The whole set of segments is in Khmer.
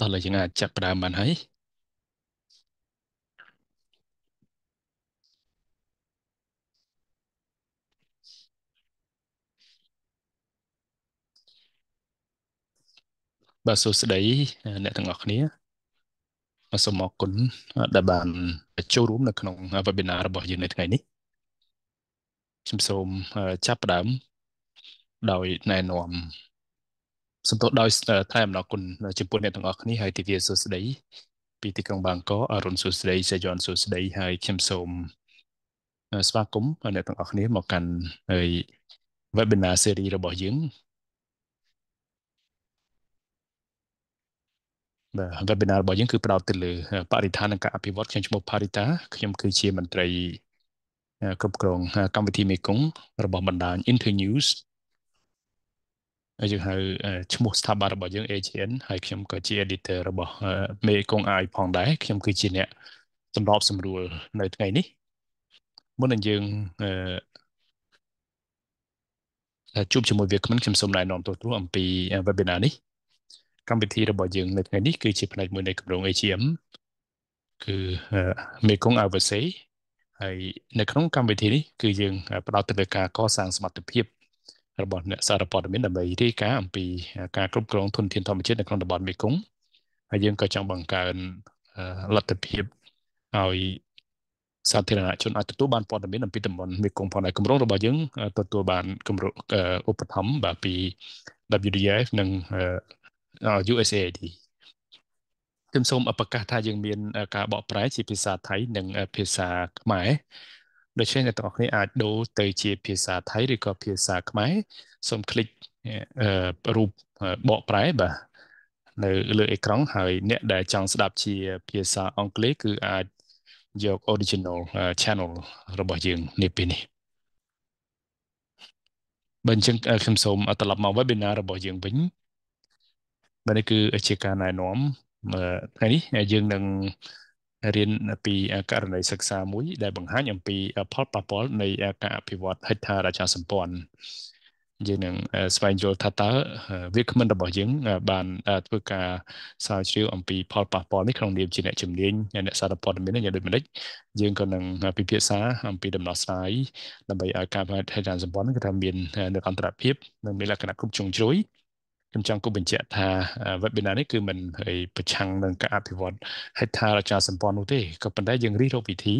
តោះលើយើងអាចចាប់ផ្ដើមបានហើយបាទសួស្តីអ្នកទាំងអស់គ្នាបាទសូមអរគុណដែលបានចូលរួម នៅក្នុង webinar របស់យើងនៅថ្ងៃនេះខ្ញុំសូមចាប់ផ្ដើមដោយណែនាំសូមទោសដោយថ្លែងអំណរគុណចំពោះអ្នកទាំងអស់គ្នាហើយទិវាសួស្តីពីទីក្រុងបាងកកអរុនសួស្តីសេយ៉នសួស្តីហើយខ្ញុំសូមស្វាគមន៍អ្នកទាំងអស់គ្នាមកកាន់ហើយ webinar series របស់យើងបាទ webinar របស់យើងគឺផ្ដោតទៅលើបរិស្ថាននិងការអភិវឌ្ឍខ្ញុំឈ្មោះ Parita ខ្ញុំគឺជាមន្ត្រីគ្រប់គ្រងកម្មវិធីមេគង្គរបស់បណ្ដាញ Internews យើងហៅឈ្មោះស្ថាប័នរបស់យើង AGN ហើយខ្ញុំក៏ជា editor របស់មេកងអាយផងដែរខ្ញុំគឺជាអ្នកសម្របសម្រួលនៅថ្ងៃនេះមុននឹងយើងជួបជាមួយវាគ្មិនខ្ញុំសូមណែនាំទូទៅអំពី webinar នេះកម្មវិធីរបស់យើងនៅថ្ងៃនេះគឺជាផ្នែកមួយនៃគម្រោង AGM គឺមេកង AVC ហើយនៅក្នុង កម្មវិធីនេះគឺយើងផ្ដោតទៅលើការកសាងសមត្ថភាពរបស់អ្នកសារព័ត៌មានដើម្បីរាយការណ៍អំពីការគ្រប់គ្រងធនធានធម្មជាតិនៅក្នុងតំបន់មេគង្គហើយយើងក៏ចង់បង្កើនលទ្ធភាពឲ្យសាធារណជនអាចទទួលបានព័ត៌មានអំពីតំបន់មេគង្គផងដែរគម្រោងរបស់យើងទទួលបានគម្រោងឧបត្ថម្ភបាទពី WDF និង USAID ខ្ញុំសូមប្រកាសថាយើងមាន ការបកប្រែជាភាសាថៃនិងភាសាខ្មែរដូច្នេះអ្នកទាំងអស់គ្នាអាចដូរទៅ ជាភាសាថៃឬក៏ភាសាខ្មែរសូមคลิกរូបបកប្រែបាទនៅលើអេក្រង់ហើយ អ្នកដែលចង់ស្ដាប់ជា ភាសាអង់គ្លេសគឺអាចយក original channel របស់យើងនេះពេលនេះបើអញ្ចឹងខ្ញុំសូមត្រឡប់មក webinar របស់យើងវិញបាទនេះគឺជាការណែនាំថ្ងៃនេះយើងនឹងរៀនពីករណីសិក្សាមួយដែលបង្ហាញអំពីផលប៉ះពាល់នៃការអភិវឌ្ឍហិដ្ឋារចនាសម្ព័ន្ធយើងនឹងស្វែងយល់ថាតើវាគ្មិនរបស់យើង បានធ្វើការស្រាវជ្រាវអំពីផលប៉ះពាល់នេះក្នុងនាមជាអ្នកជំនាញអ្នកសារព័ត៌មានយ៉ាងដូចម្ដេចយើងក៏នឹងពិភាក្សាអំពីដំណោះស្រាយដើម្បីឲ្យការផ្នែកហេដ្ឋារចនាសម្ព័ន្ធគឺថាមាននិរន្តរភាពនិងមានលក្ខណៈគ្រប់ជ្រុងជ្រោយខ្ញុំចង់គូបញ្ជាក់ថា webinar នេះគឺមិនហើយប្រឆាំងនឹងការអភិវឌ្ឍហេដ្ឋារចនាសម្ព័ន្ធនោះទេក៏ប៉ុន្តែយើងរិះរកវិធី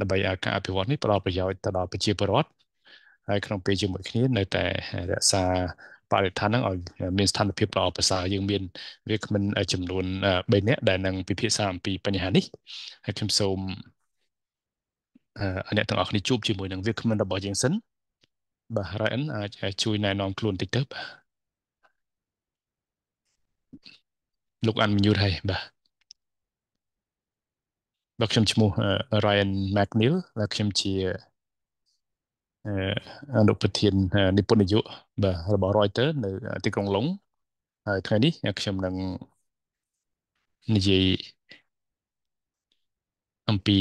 ដើម្បីឲ្យការអភិវឌ្ឍនេះផ្ដល់ប្រយោជន៍ទៅដល់ប្រជាពលរដ្ឋហើយក្នុងពេលជាមួយគ្នានៅតែរក្សាបរិស្ថានហ្នឹងឲ្យមានស្ថានភាពល្អប្រសើរយើងមានវាគ្មិន ចំនួន3នាក់ដែលនឹងពិភាក្សាអំពីបញ្ហានេះហើយខ្ញុំសូមអរអ្នកទាំងអស់គ្នាជួបជាមួយនឹងវាគ្មិនរបស់យើងសិនបាទ Ryan អាចជួយណែនាំខ្លួនតិចទៅបាទលោកអានមញូតហើយបាទបាទខ្ញុំឈ្មោះ Ryan McNeil ហើយខ្ញុំជាអនុប្រធាននិពន្ធនយោបាទរបស់ Reuters នៅទីក្រុងឡុងហើយថ្ងៃនេះខ្ញុំនឹងនិយាយអំពី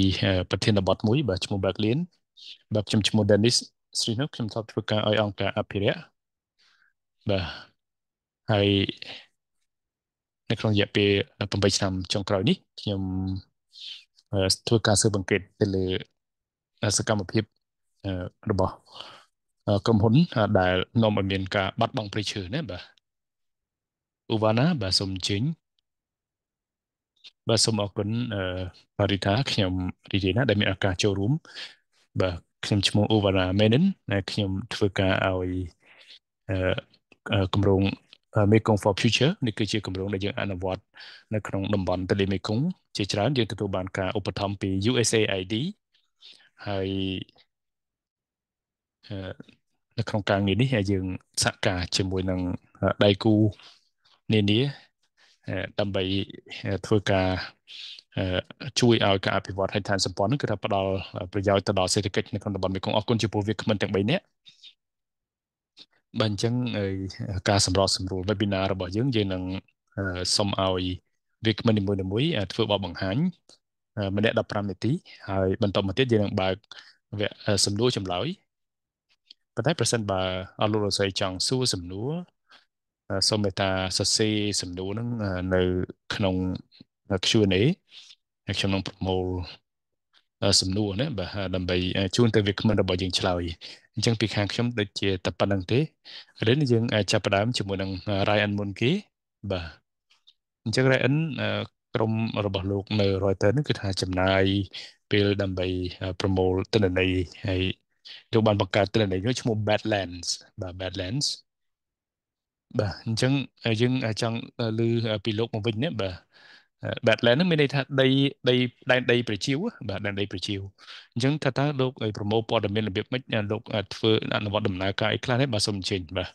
ប្រធានបទមួយ បាទឈ្មោះ Berlin បាទខ្ញុំឈ្មោះ Dennis ស្រីនោះខ្ញុំធ្លាប់ធ្វើការឲ្យអង្គការអភិរក្សបាទហើយនៅក្នុងរយៈពេល8ឆ្នាំចុងក្រោយនេះខ្ញុំធ្វើការស៊ើបអង្កេតទៅលើសកម្មភាពរបស់ក្រុមហ៊ុនដែលនាំឲ្យមានការបាត់បង់ព្រៃឈើណាបាទឧវ៉ាណាបាទសូមអញ្ជើញបាទសូមអរគុណបរិថាខ្ញុំរីរីណាដែលមានឱកាសចូលរួមបាទខ្ញុំឈ្មោះ Uvana Menon ដែលខ្ញុំធ្វើការឲ្យគម្រោង Mekong for Future នេះគឺជាគម្រោងដែលយើងអនុវត្ត នៅក្នុងតំបន់ទន្លេមេគង្គជាច្រើនយើងទទួលបានការឧបត្ថម្ភពី USAID ហើយនៅក្នុងការងារនេះយើងសហការជាមួយនឹងដៃគូនានាដើម្បីធ្វើការជួយឲ្យការអភិវឌ្ឍហេដ្ឋារចនាសម្ព័ន្ធគឺថាផ្ដល់ប្រយោជន៍ទៅដល់សេដ្ឋកិច្ចនៅក្នុងតំបន់មេគង្គអរគុណចំពោះវាគ្មិនទាំង3នាក់បាទអញ្ចឹងការសម្របសម្រួល webinar របស់យើងយើងនឹងសុំឲ្យវាគ្មិននីមួយៗធ្វើបបបង្ហាញ ម្នាក់15នាទី ហើយបន្តមកទៀតយើងនឹងបើកវគ្គសំណួរចម្លើយប៉ុន្តែប្រសិនបើអលោកលោកស្រីចង់សួរសំណួរសូមមេត្តាសរសេរសំណួរហ្នឹងនៅក្នុង Q&A ហើយខ្ញុំនឹងប្រមូលសំណួរណាបាទដើម្បីជូនទៅវាគ្មិនរបស់យើងឆ្លើយអញ្ចឹងពីខាងខ្ញុំដូចជាតែប៉ុណ្្នឹងទេរៀនយើងអាចចាប់ផ្ដើមជាមួយនឹង Ryan Monkey បាទអញ្ចឹង Ryan ក្រុមរបស់លោក នៅ Reuters នេះគឺថាចំណាយពេលដើម្បីប្រមូលទិន្នន័យហើយលោកបានបង្កើតទិន្នន័យមួយឈ្មោះ Badlands បាទ Badlands បាទអញ្ចឹងយើងចង់លើពីលោកមកវិញនេះបាទ Badland ហ្នឹងមានន័យថាដីដីដែនដីប្រជាវបាទដែនដីប្រជាវអញ្ចឹងថាតើលោកឲ្យប្រមូលព័ត៌មានរបៀបម៉េចលោកធ្វើអនុវត្តដំណើរការអីខ្លះនេះបាទសូមអញ្ជើញបាទ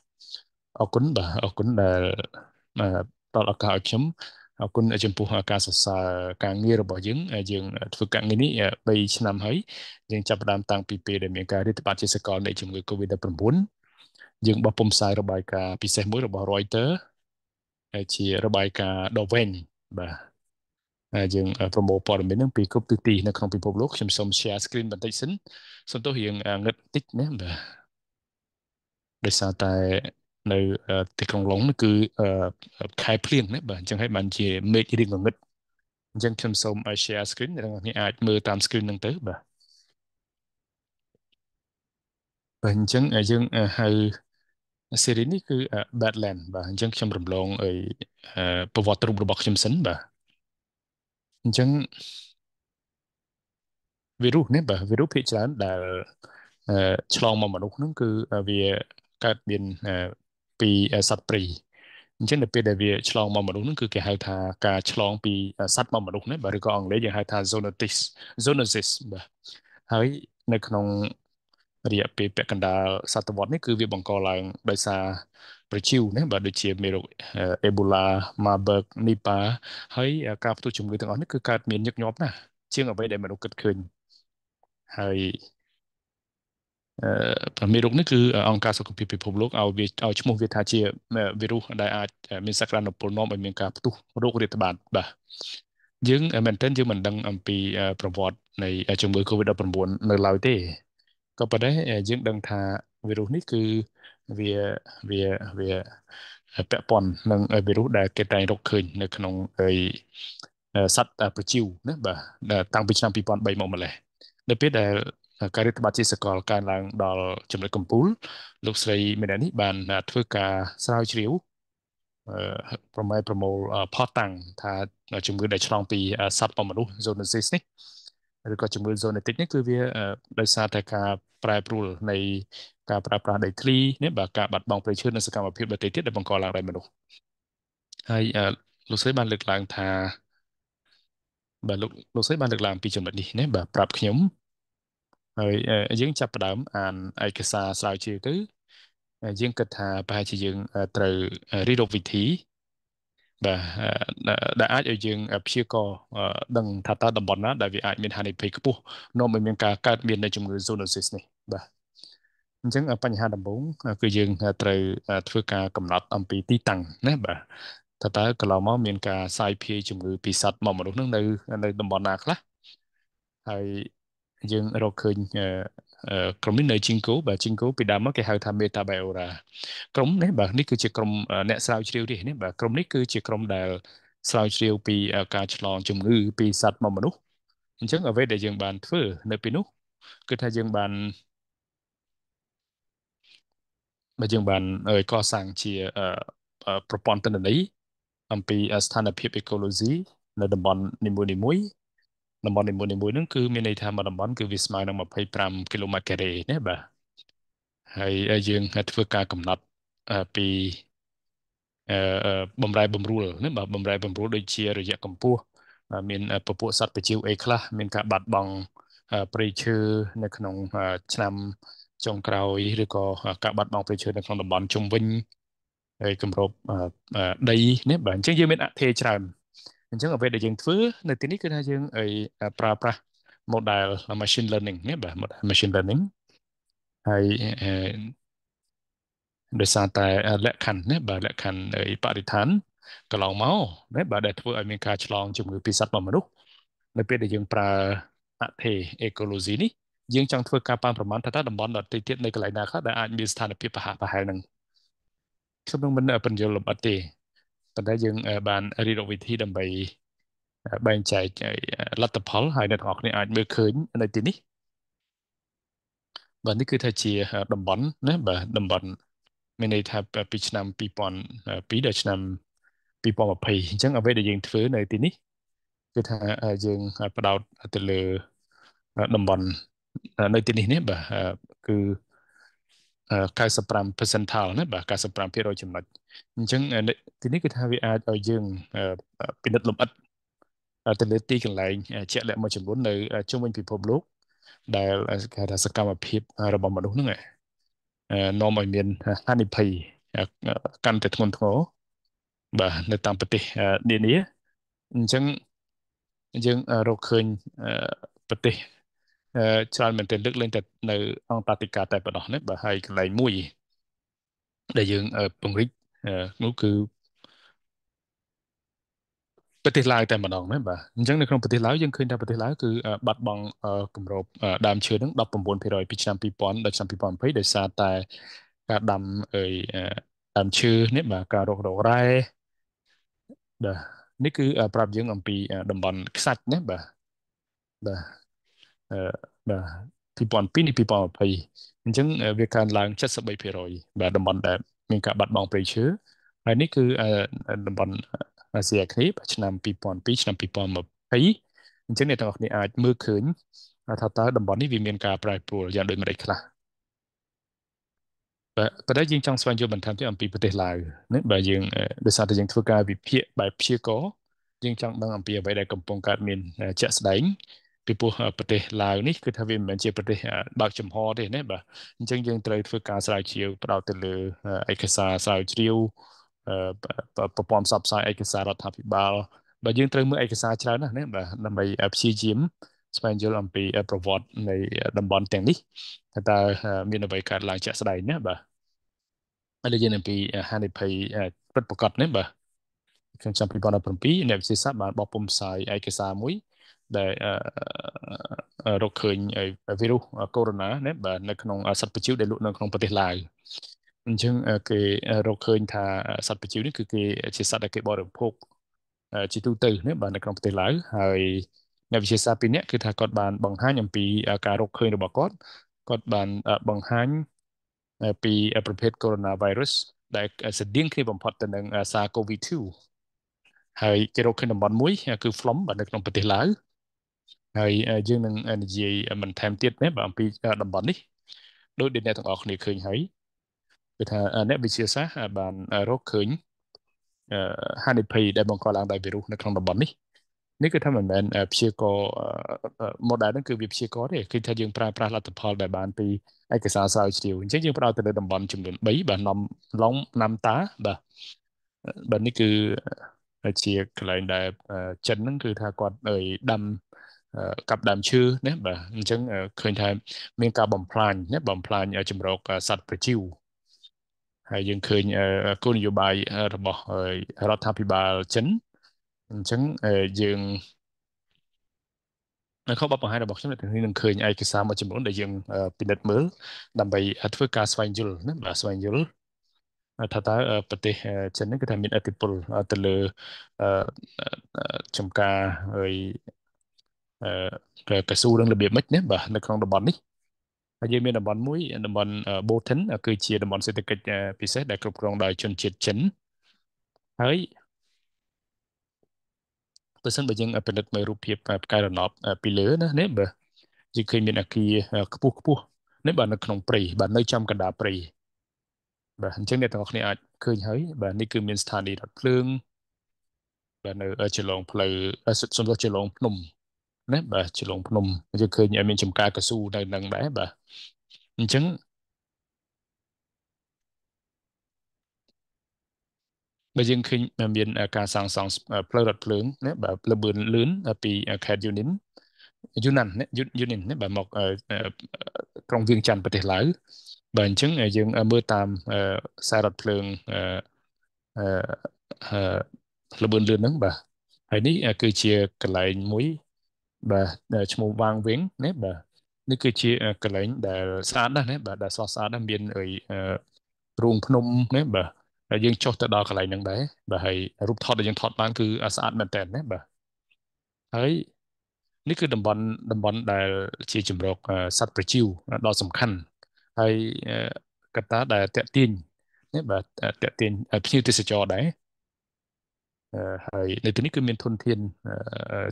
អរគុណបាទអរគុណដែលផ្ដល់ឱកាសឲ្យខ្ញុំអរគុណចំពោះការសរសើរការងាររបស់យើងយើង ធ្វើការងារនេះ3ឆ្នាំហើយយើងចាប់ផ្ដើមតាំងពីពេលដែលមានការរាតត្បាតជាសកលនៃជំងឺ Covid-19 យើងបោះពុំផ្សាយរបាយការណ៍ពិសេសមួយរបស់ Reuters ហើយជារបាយការណ៍ដ៏វែងបាទយើងប្រមូលព័ត៌មាននឹងពីគ្រប់ទិសទីនៅក្នុងពិភពលោកខ្ញុំសូម share screen បន្តិចសិនសំទោសរៀងងឹតបន្តិចណាបាទដោយសារតែនៅទីក្រុងឡុងគឺខែភ្លៀងណាបាទអញ្ចឹងហើយបានជាមេឃរៀងងឹតអញ្ចឹងខ្ញុំសូម share screen អ្នកនរអាចមើលតាម screen ហ្នឹងទៅបាទបាទអញ្ចឹងយើងហៅ series នេះគឺ Badland បាទអញ្ចឹងខ្ញុំរំលងអីប្រវត្តិរូបរបស់ខ្ញុំសិនបាទអញ្ចឹងវីរុសនេះបាទវីរុសភាគច្រើនដែលឆ្លងមកមនុស្សហ្នឹងគឺវាកើតមានពីសត្វព្រីអញ្ចឹងនៅពេលដែលវាឆ្លងមកមនុស្សហ្នឹងគឺគេហៅថាការឆ្លងពីសត្វមកមនុស្សណាបាទឬក៏អង់គ្លេសយើងហៅថា zoonosis zoonosis បាទហើយ នៅ ក្នុងរយៈពេលពាក់កណ្ដាលសតវត្សនេះ គឺវា បង្កឡើងដោយសារប្រជិវណាបាទដូចជាមេរោគអេបូឡា Marburg នីប៉ាហើយការផ្ទុះជំងឺទាំងអស់នេះគឺកើតមានញឹកញាប់ណាស់ជាងអ្វីដែលមនុស្សគិតឃើញហើយអឺមេរោគនេះគឺអង្គការសុខភាពពិភពលោកឲ្យវាឲ្យឈ្មោះវាថាជាវីរុសដែលអាចមានសក្តានុពលនាំឲ្យមានការផ្ទុះរោគរាតត្បាតបាទយើងមែនទែនយើងមិនដឹងអំពីប្រវត្តិនៃជំងឺ Covid-19 នៅឡើយទេក៏ប៉ុន្តែយើងដឹងថាវីរុសនេះគឺវាវាវាពាក់ព័ន្ធនឹងវីរុសដែលគេតែងរកឃើញនៅក្នុងអីសត្វប្រជាវណាបាទតាំងពីឆ្នាំ2003មកម្លេះនៅពេលដែលការរដ្ឋបាលជាសកលកើនឡើងដល់ចំណុចកំពូល លោកស្រីមេណានេះបានធ្វើការស្រាវជ្រាវប្រមែប្រមូល ផតាំងថាជំងឺដែលឆ្លងពីសត្វបមនុស្ស zoonosis នេះឬក៏ជំងឺហ្សូនេតិកនេះគឺវាដោយសារតែការប្រែប្រួលនៃការប្រើប្រាស់ដីធ្លីនេះបាទការបាត់បង់ព្រៃឈើនិងសកម្មភាពដទៃទៀតដែលបង្កឡើងដោយមនុស្សហើយលោកស្រីបានលើកឡើងថាបាទលោកលោកស្រីបានលើកឡើងពីចំណុចនេះណាបាទប្រាប់ខ្ញុំហើយយើងចាប់ផ្ដើមអានឯកសារស្រាវជ្រាវទៅយើងគិតថាប្រហែលជាយើងត្រូវរីរົບវិធីបាទដែលអាចឲ្យយើងព្យាករដឹងថាតើតំបន់ណាដែលវាអាចមានហានិភ័យខ្ពស់នាំឲ្យមានការកើតមាននៃជំងឺ zoonosis នេះបាទអញ្ចឹងបញ្ហាដំបូងគឺយើងត្រូវធ្វើការកំណត់ អំពីទីតាំងណាបាទថាតើកន្លងមកមានការសាយភាយជំងឺពីសត្វមកមនុស្សនឹងនៅនៅតំបន់ណាខ្លះហើយយើងរកឃើញក្រុមនេះនៅជីងកូបាទជីងកូពីដើមមកគេហៅថា Meta Biora ក្រុមនេះបាទនេះគឺជាក្រុមអ្នកស្រាវជ្រាវនេះនេះបាទក្រុមនេះគឺជាក្រុមដែលស្រាវជ្រាវពីការឆ្លងជំងឺពីសត្វមកមនុស្សអញ្ចឹងអ្វីដែលយើងបានធ្វើនៅពេលនោះ គឺថាយើងបានបាទយើងបានកសាងជាប្រព័ន្ធតន្ត្រីអំពីស្ថានភាពអេកូឡូស៊ីនៅតំបន់នីមួយៗតំបន់នីមួយៗហ្នឹងគឺមានន័យថាមួយតំបន់គឺវាស្មើនឹង25គីឡូម៉ែត្រការ៉េណាបាទហើយយើងធ្វើការកំណត់ពីបំរែបំរួលណាបាទបំរែបំរួលដូចជា រយៈកម្ពស់មានពពួកសត្វប្រជិវអីខ្លះមាន ការបាត់បង់ព្រៃឈើនៅក្នុងឆ្នាំចុងក្រោយឬក៏ការបាត់បង់ព្រៃឈើនៅក្នុងតំបន់ជុំវិញហើយគម្របដីណាបាទអញ្ចឹងយើងមានអធិច្រើនអញ្ចឹងអ្វីដែលយើងធ្វើនៅទីនេះគឺថាយើងអីប្រើប្រាស់ model machine learning នេះបាទ model machine learning ហើយដោយសារតែលក្ខខណ្ឌនេះបាទលក្ខខណ្ឌអីបរិស្ថានកន្លងមកណាបាទដែលធ្វើឲ្យមានការឆ្លងជំងឺពីសត្វមកមនុស្សនៅពេលដែលយើងប្រើអធិ ecology នេះយើងចង់ធ្វើការប៉ាន់ប្រមាណថាតើតំបន់ដទៃទៀតនៅកន្លែងណាខ្លះដែលអាចមានស្ថានភាពប្រហាក់ប្រហែលនឹងខ្ញុំនឹងមិនបញ្យល់លម្អិតទេប៉ុន្តែយើងបានរៀបវិធីដើម្បីបែងចែកលទ្ធផលហើយអ្នកទាំងអស់គ្នាអាចមើលឃើញនៅទីនេះបាទនេះគឺថាជាតំបន់ណាបាទតំបន់មានន័យថាពីឆ្នាំ2002ដល់ឆ្នាំ2020អញ្ចឹងអ្វីដែលយើងធ្វើនៅទីនេះ គឺថាយើងបដោតទៅលើតំបន់នៅទីនេះនេះបាទគឺ95%ណាបាទ95%ចំណុចអញ្ចឹងទីនេះគឺថាវាអាចឲ្យយើងពិនិត្យលម្អិតទៅលើទីកន្លែងជាក់លាក់មួយចំនួននៅជុំវិញពិភពលោកដែលគេថាសកម្មភាពរបស់មនុស្សហ្នឹងនាំឲ្យមានហានិភ័យកាន់តែធ្ងន់ធ្ងរបាទនៅតាមប្រទេសនានាអញ្ចឹងយើងរកឃើញប្រទេសច្រើនមែនទែនលើកលែងតែនៅអង់តាតិកាតែប៉ុណ្ណោះណាបាទហើយកន្លែងមួយដែលយើងពង្រីកនោះគឺប្រទេសឡាវតែម្ដងណាបាទអញ្ចឹងនៅក្នុងប្រទេសឡាវយើងឃើញថាប្រទេសឡាវគឺបាត់បង់គម្របដើមឈើនឹង19%ពីឆ្នាំ2000ដល់ឆ្នាំ2020ដោយសារតែការដាំអីដើមឈើនេះបាទការរករករ៉ែបាទនេះគឺប្រាប់យើងអំពីតំបន់ខ្សាច់ណាបាទបាទអឺបាទ2002នេះ2020អញ្ចឹងវាកើនឡើង73%បាទតំបន់ដែលមានការបាត់បង់ព្រៃឈើហើយនេះគឺតំបន់អាស៊ីអាគ្នេយ៍ឆ្នាំ2002ឆ្នាំ2020អញ្ចឹងអ្នកទាំងអស់គ្នាអាចមើលឃើញថាតើតំបន់នេះវាមានការប្រែប្រួលយ៉ាងដូចម្តេចខ្លះបាទប៉ុន្តែយើងចង់ស្វែងយល់បន្ថែមទៀតអំពីប្រទេសឡាវណាបាទយើងដោយសារតែយើងធ្វើការវិភាគបែបព្យាករយើងចង់ដឹងអំពីអ្វីដែលកំពុងកើតមានជាក់ស្ដែងពីព្រោះប្រទេសឡាវនេះគឺថាវាមិនមែនជាប្រទេសបើកចំហទេណាបាទអញ្ចឹងយើងត្រូវធ្វើការស្រាវជ្រាវផ្ដោតទៅលើឯកសារស្រាវជ្រាវប្រព័ន្ធផ្សព្វផ្សាយឯកសាររដ្ឋាភិបាលបាទយើងត្រូវមើលឯកសារច្រើនណាស់ណាបាទដើម្បីព្យាយាមស្វែងយល់អំពីប្រវត្តិនៃតំបន់ទាំងនេះថាតើមានអ្វីកើតឡើងជាក់ស្ដែងណាបាទឥឡូវយើងអំពីហានិភ័យពិតប្រាកដនេះបាទក្នុងឆ្នាំ2017អ្នកវិទ្យាសាស្ត្របានបោះពុម្ពផ្សាយឯកសារមួយដែលរកឃើញវីរុសកូវីដ -19 នេះបាទនៅក្នុងសត្វពជាវដែលលក់នៅក្នុងប្រទេសឡាវអញ្ចឹងគេរកឃើញថាសត្វពជាវនេះគឺគេជាសត្វដែលគេបរិភោគជាទូទៅណាបាទនៅក្នុងប្រទេសឡាវហើយអ្នកវិទ្យាសាស្ត្រពីរនាក់គឺថាគាត់បានបង្ហាញអំពីការរកឃើញរបស់គាត់គាត់បានបង្ហាញពីប្រភេទ coronavirus ដែលស្តៀងគ្នាបំផុតទៅនឹង SARS-CoV-2 ហើយគេរកឃើញតំបន់មួយគឺ Flom បាទនៅក្នុងប្រទេសឡាវហើយយើងនឹងនិយាយបន្ថែមទៀតណាបាទអំពីតំបន់នេះដោយដែលអ្នកទាំងអស់គ្នាឃើញហើយគឺថាអ្នកវិទ្យាសាស្ត្របានរកឃើញហានិភ័យដែលបង្កឡើងដោយវីរុសនៅក្នុងតំបន់នេះនេះគឺថាមិនមែនព្យាករម៉ូដែលហ្នឹងគឺវាព្យាករទេគឺថាយើងប្រើប្រាស់លទ្ធផលដែលបានពីឯកសារស្រាវជ្រាវអញ្ចឹងយើងផ្ដោតទៅលើតំបន់ចំនួន3បាទនំឡុងណាំតាបាទបាទនេះគឺជាកន្លែងដែលចិនហ្នឹងគឺថាគាត់ឲ្យដាំកាប់ដើមឈើណាបាទអញ្ចឹងឃើញថាមានការបំផ្លាញណាបំផ្លាញជំរកសត្វប្រជីវហើយយើងឃើញគោលនយោបាយរបស់រដ្ឋាភិបាលចិនអញ្ចឹងយើងនៅក្នុងបបបង្ហាញរបស់ខ្ញុំអ្នកទាំងនេះនឹងឃើញឯកសារមួយចំនួនដែលយើងពិនិត្យមើលដើម្បីធ្វើការស្វែងយល់ណាបាទស្វែងយល់ថាតើប្រទេសចិនហ្នឹងគឺថាមានអធិបុលទៅលើចំការហើយកៅស៊ូនឹងរបៀបម៉េចណាបាទនៅក្នុងតំបន់នេះហើយយើងមានតំបន់មួយតំបន់ Botan គឺជាតំបន់សេដ្ឋកិច្ចពិសេសដែលគ្រប់គ្រងដោយជនជាតិចិនហើយបើសិនបើយើងពិនិត្យមើលរូបភាពផ្កាយរណបពីលើណានេះបើយើងឃើញមានអាគារខ្ពស់ខ្ពស់នេះបាទនៅក្នុងព្រៃបាទនៅ ចំកណ្ដាលព្រៃបាទអញ្ចឹងអ្នកទាំងអស់គ្នាអាចឃើញហើយបាទនេះគឺមានស្ថានីយ៍រថភ្លើងបាទនៅចន្លងផ្លូវសំដៅចន្លងភ្នំណាបាទជ្រលងភ្នំយើងឃើញឲ្យមានចំការកស៊ូនៅនឹងដែរបាទអញ្ចឹងបើយើងឃើញមានការសាងសង់ផ្លូវរថភ្លើងណាបាទលបឿនលឿនពីខេត្តយូនីនយូណានយូនីនណាបាទមកក្រុងវៀងច័ន្ទប្រទេសឡាវបាទអញ្ចឹងយើងមើលតាមខ្សែរថភ្លើងអឺលបឿនលឿនហ្នឹងបាទហើយនេះគឺជាកន្លែងមួយបាទឈ្មោះវាងវិញណាបាទនេះគឺជាកន្លែងដែលស្អាតណាស់ណាបាទដែលស្អាតស្អាតណាស់មានអីរូងភ្នំណាបាទហើយយើងចុះទៅដល់កន្លែងហ្នឹងដែរបាទហើយរូបថតដែលយើងថតបានគឺស្អាតមែនតើណាបាទហើយនេះគឺតំបន់តំបន់ដែលជាជំរកសត្វប្រជិវដ៏សំខាន់ហើយកត្តាដែលតាក់ទាញនេះបាទតាក់ទាញភ្ញៀវទេសចរដែរហើយនៅទីនេះគឺមានធនធាន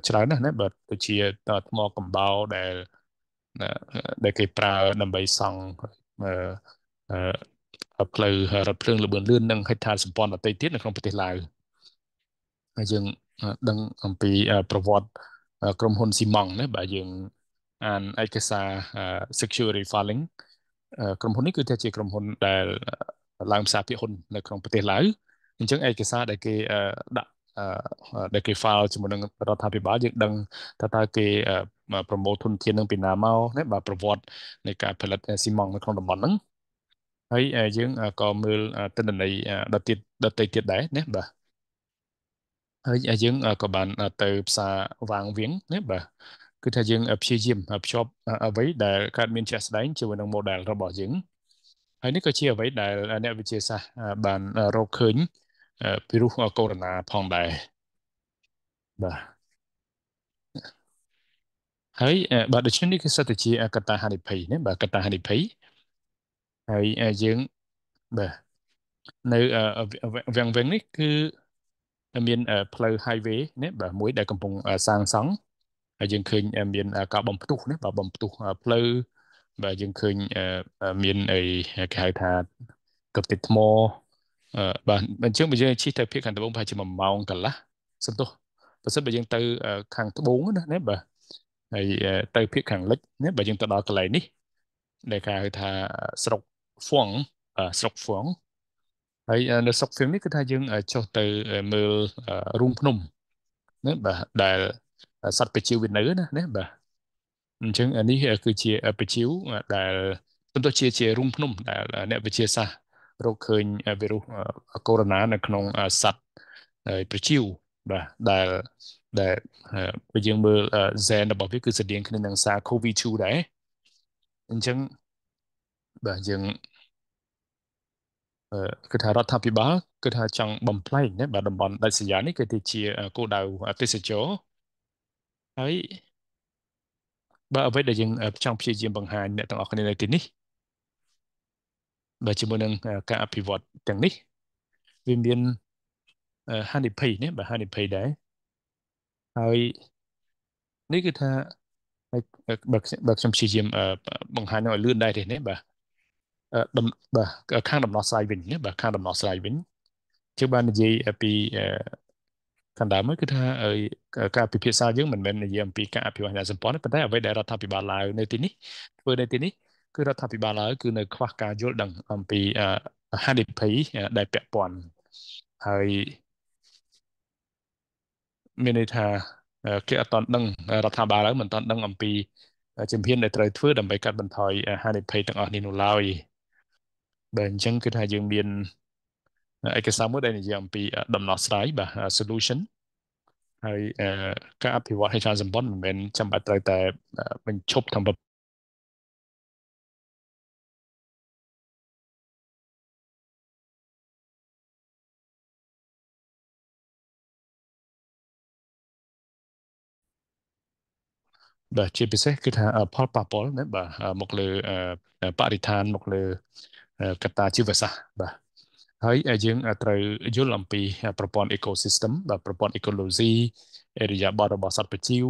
ច្រើនណាស់ណាបាទដូចជាតថ្មកំបោរដែលដែលគេប្រើដើម្បីសង់ផ្លូវរថភ្លើងលបឿនលឿននិងហេដ្ឋារសម្ព័ន្ធអតីតទៀតនៅក្នុងប្រទេសឡាវហើយយើងដឹងអំពីប្រវត្តិក្រុមហ៊ុនស៊ីម៉ង់ណាបាទយើងអានឯកសារ security filing ក្រុមហ៊ុននេះគឺជា ក្រុមហ៊ុនដែលឡើងផ្សារភាគហ៊ុននៅក្នុងប្រទេសឡាវអញ្ចឹងឯកសារដែលគេដាក់ដែលគេ file ជាមួយនឹងរដ្ឋាភិបាលយើងដឹងថាតើគេប្រមូលធនធាននឹងពីណាមកណាបាទប្រវត្តិនៃការផលិតស៊ីម៉ង់នៅក្នុងតំបន់ហ្នឹងហើយយើងក៏មើលទិន្នន័យដទៃដទៃទៀតដែរណាបាទហើយយើងក៏បានទៅផ្សារវាងវៀងណាបាទគឺថាយើងព្យាយាមភ្ជាប់អ្វីដែលកើតមានជាក់ស្ដែងជាមួយនឹង model របស់យើងហើយនេះក៏ជាអ្វីដែលអ្នកវិទ្យាសាស្ត្របានរកឃើញវីរុសកូវីដ -19 ផងដែរបាទហើយបាទដូច្នេះនេះគឺសិតតែជាកត្តាហានិភ័យណាបាទកត្តាហានិភ័យហើយយើងបាទនៅវាំងវែងនេះគឺមានផ្លូវ highway ណាបាទមួយដែលកំពុងសាងសង់ហើយយើងឃើញមានការបំផ្ទុះណាបាទបំផ្ទុះផ្លូវបាទយើងឃើញមានអីគេហៅថាកឹបតិថ្មបាទអញ្ចឹងបើយើងជិះទៅភាគខាងត្បូងប្រហែលជា1ម៉ោងកន្លះសំទោសបើសិនបើយើងទៅខាងត្បូងណាណាបាទហើយទៅភាគខាងលិចណាបើយើងទៅដល់កន្លែងនេះដែលគេហៅថាស្រុកហ្វងស្រុកហ្វងហើយនៅស្រុកហ្វងនេះគឺថាយើងចុះទៅមើលរូងភ្នំណាបាទដែលសត្វប្រជាវៀតនៅណាណាបាទអញ្ចឹងនេះគឺជាប្រជាវដែលទន្ទុះជាជារូងភ្នំដែលអ្នកវិទ្យាសាស្ត្ររកឃើញវីរុសកូវីដ -19 នៅក្នុងសត្វប្រជាវបាទដែលដែលបើយើងមើល gen របស់វាគឺស្រដៀងគ្នានឹងសារ COVID-2 ដែរអញ្ចឹងបាទយើងគឺថារដ្ឋាភិបាលគឺថាចង់បំផ្លែងណាបាទតំបន់ដាច់ស្រយាលនេះគឺជាគោលដៅទេសចរហើយបាទអ្វីដែលយើងចង់ព្យាយាមបង្ហាញអ្នកទាំងអស់គ្នានៅទីនេះដែលជាមួយនឹងការអភិវឌ្ឍទាំងនេះវាមានហានិភ័យនេះបើហានិភ័យដែរហើយនេះគឺថាបើបើខ្ញុំព្យាយាមបង្ហាញឲ្យលឿនដែរទេនេះបាទបាទខាងដំណោះស្រាយវិញណាបាទខាងដំណោះស្រាយវិញជឿបាននិយាយពីខាងដើមមួយគឺថា ការពិភាក្សាយើងមិនមែននិយាយអំពីការអភិវឌ្ឍអ្នកសម្ព័ន្ធទេប៉ុន្តែអ្វីដែលរដ្ឋាភិបាលឡាវនៅទីនេះធ្វើនៅទីនេះគឺរដ្ឋាភិបាលឡើយគឺនៅខ្វះការយល់ដឹងអំពីហានិភ័យដែលពាក់ព័ន្ធហើយមានន័យថាគេអត់តន់ដឹងរដ្ឋាភិបាលឡើយមិនតន់ដឹងអំពីជំហានដែលត្រូវធ្វើដើម្បីកាត់បន្ថយហានិភ័យទាំងអស់នេះនោះឡើយបាទអញ្ចឹងគឺថាយើងមានឯកសារមួយដែលនិយាយអំពីដំណោះស្រាយបាទ solution ហើយការអភិវឌ្ឍហេដ្ឋារចនាសម្ព័ន្ធមិនមែនចាំបាច់ត្រូវតែបញ្ឈប់តាមបាទជាពិសេសគឺថាផលប៉ះពាល់ណាបាទមកលើបរិស្ថានមកលើកត្តាជីវសាស្ត្របាទហើយយើងត្រូវយល់អំពីប្រព័ន្ធ ecosystem បាទប្រព័ន្ធ ecology អរិយាប័ត្ររបស់សត្វប្រជិវ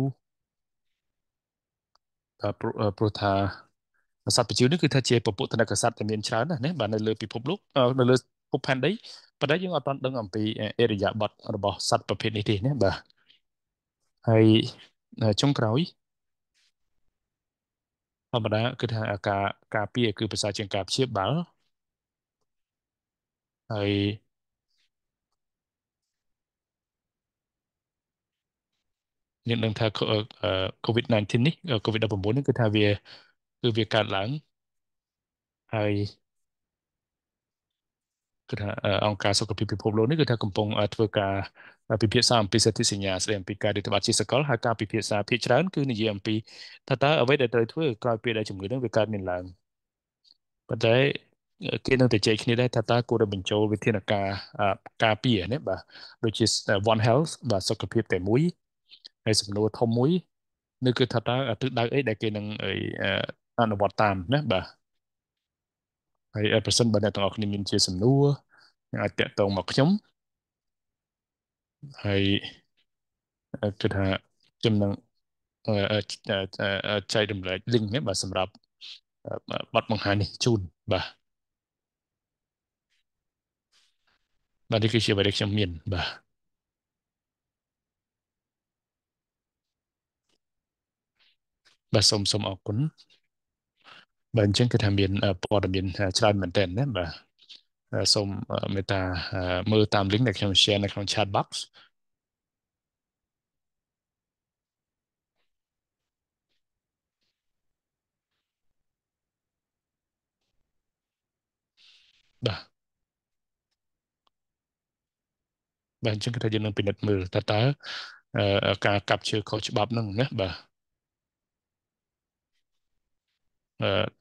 បាទព្រោះថាសត្វប្រជិវនេះគឺថាជាពពុទ្ធនកសត្វដែលមានច្រើនណាស់ណាបាទនៅលើពិភពលោកនៅលើភពផែនដីប៉ុន្តែយើងអត់ទាន់ដឹងអំពីអរិយាប័ត្ររបស់សត្វប្រភេទនេះទេណាបាទហើយចុងក្រោយធម្មតាគឺថាការការពារគឺភាសាជាងការព្យាបាលហើយយើងនឹងថា COVID-19 នេះ COVID-19 នេះគឺថាវាគឺវាកើតឡើងហើយគឺថាអង្គការសុខភាពពិភពលោកនេះគឺថាកំពុងធ្វើការពិភាក្សាអំពីសិទ្ធិសញ្ញាស្តីអំពីការរដ្ឋបាលជាសកលហើយការពិភាក្សាភាគច្រើនគឺនិយាយអំពីថាតើអ្វីដែលត្រូវធ្វើក្រោយពេលដែលជំងឺនឹងវាកើតមានឡើងប៉ុន្តែគេនឹងទៅចែកគ្នាដែរថាតើគួរបញ្ចូលវិធានការការពារនេះបាទដូចជា One Health បាទសុខភាពតែមួយហើយសំណួរធំមួយនោះគឺថាតើទិសដៅអីដែលគេនឹងអនុវត្តតាមណាបាទហើយ at present បើអ្នកទាំងអស់គ្នាមានជាសំណួរអ្នកអាចតាក់ទងមកខ្ញុំហើយគិតថាខ្ញុំនឹងចែករំលែក link នេះបាទសម្រាប់ប័ណ្ណបង្ហាញនេះជូនបាទបាទនេះគឺជាអ្វីដែលខ្ញុំមានបាទបាទសូមសូមអរគុណបាទអញ្ចឹងគឺថាមានព័ត៌មានច្រើនមែនទែនណាបាទសូមមេត្តាមើលតាម link ដែលខ្ញុំ share នៅក្នុង chat box បាទបាទអញ្ចឹងគឺថាយើងនឹងពិនិត្យមើលតើតើការកាប់ឈើខុសច្បាប់នឹងណាបាទ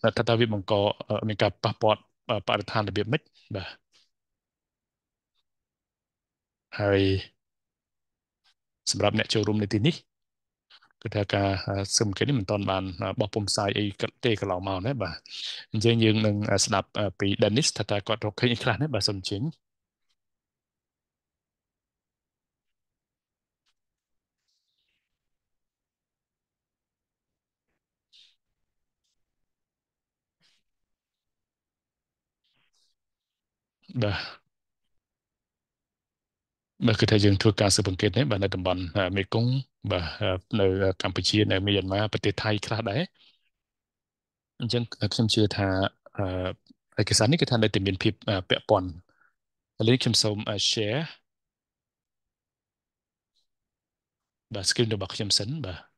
ថាតើវាបង្កមានការប៉ះពាល់បរិស្ថានរបៀបម៉េចបាទហើយសម្រាប់អ្នកចូលរួមនៅទីនេះគឺថាការសឹមគេនេះមិនទាន់បានបោះពុំផ្សាយអីទេកន្លងមកណាបាទអញ្ចឹងយើងនឹងស្ដាប់ពី Dennis ថាតើគាត់រកឃើញអីខ្លះណាបាទសូមអញ្ជើញបាទបាទគឺថាយើងធ្វើការស៊ើបអង្កេតនេះបាទនៅតំបន់មេគង្គបាទនៅកម្ពុជានៅមីយ៉ាន់ម៉ាប្រទេសថៃខ្លះដែរអញ្ចឹងខ្ញុំជឿថាឯកសារនេះគឺថានៅតែមានភាពពាក់ព័ន្ធឥឡូវខ្ញុំសូម share បាទ screen របស់ខ្ញុំសិនបាទ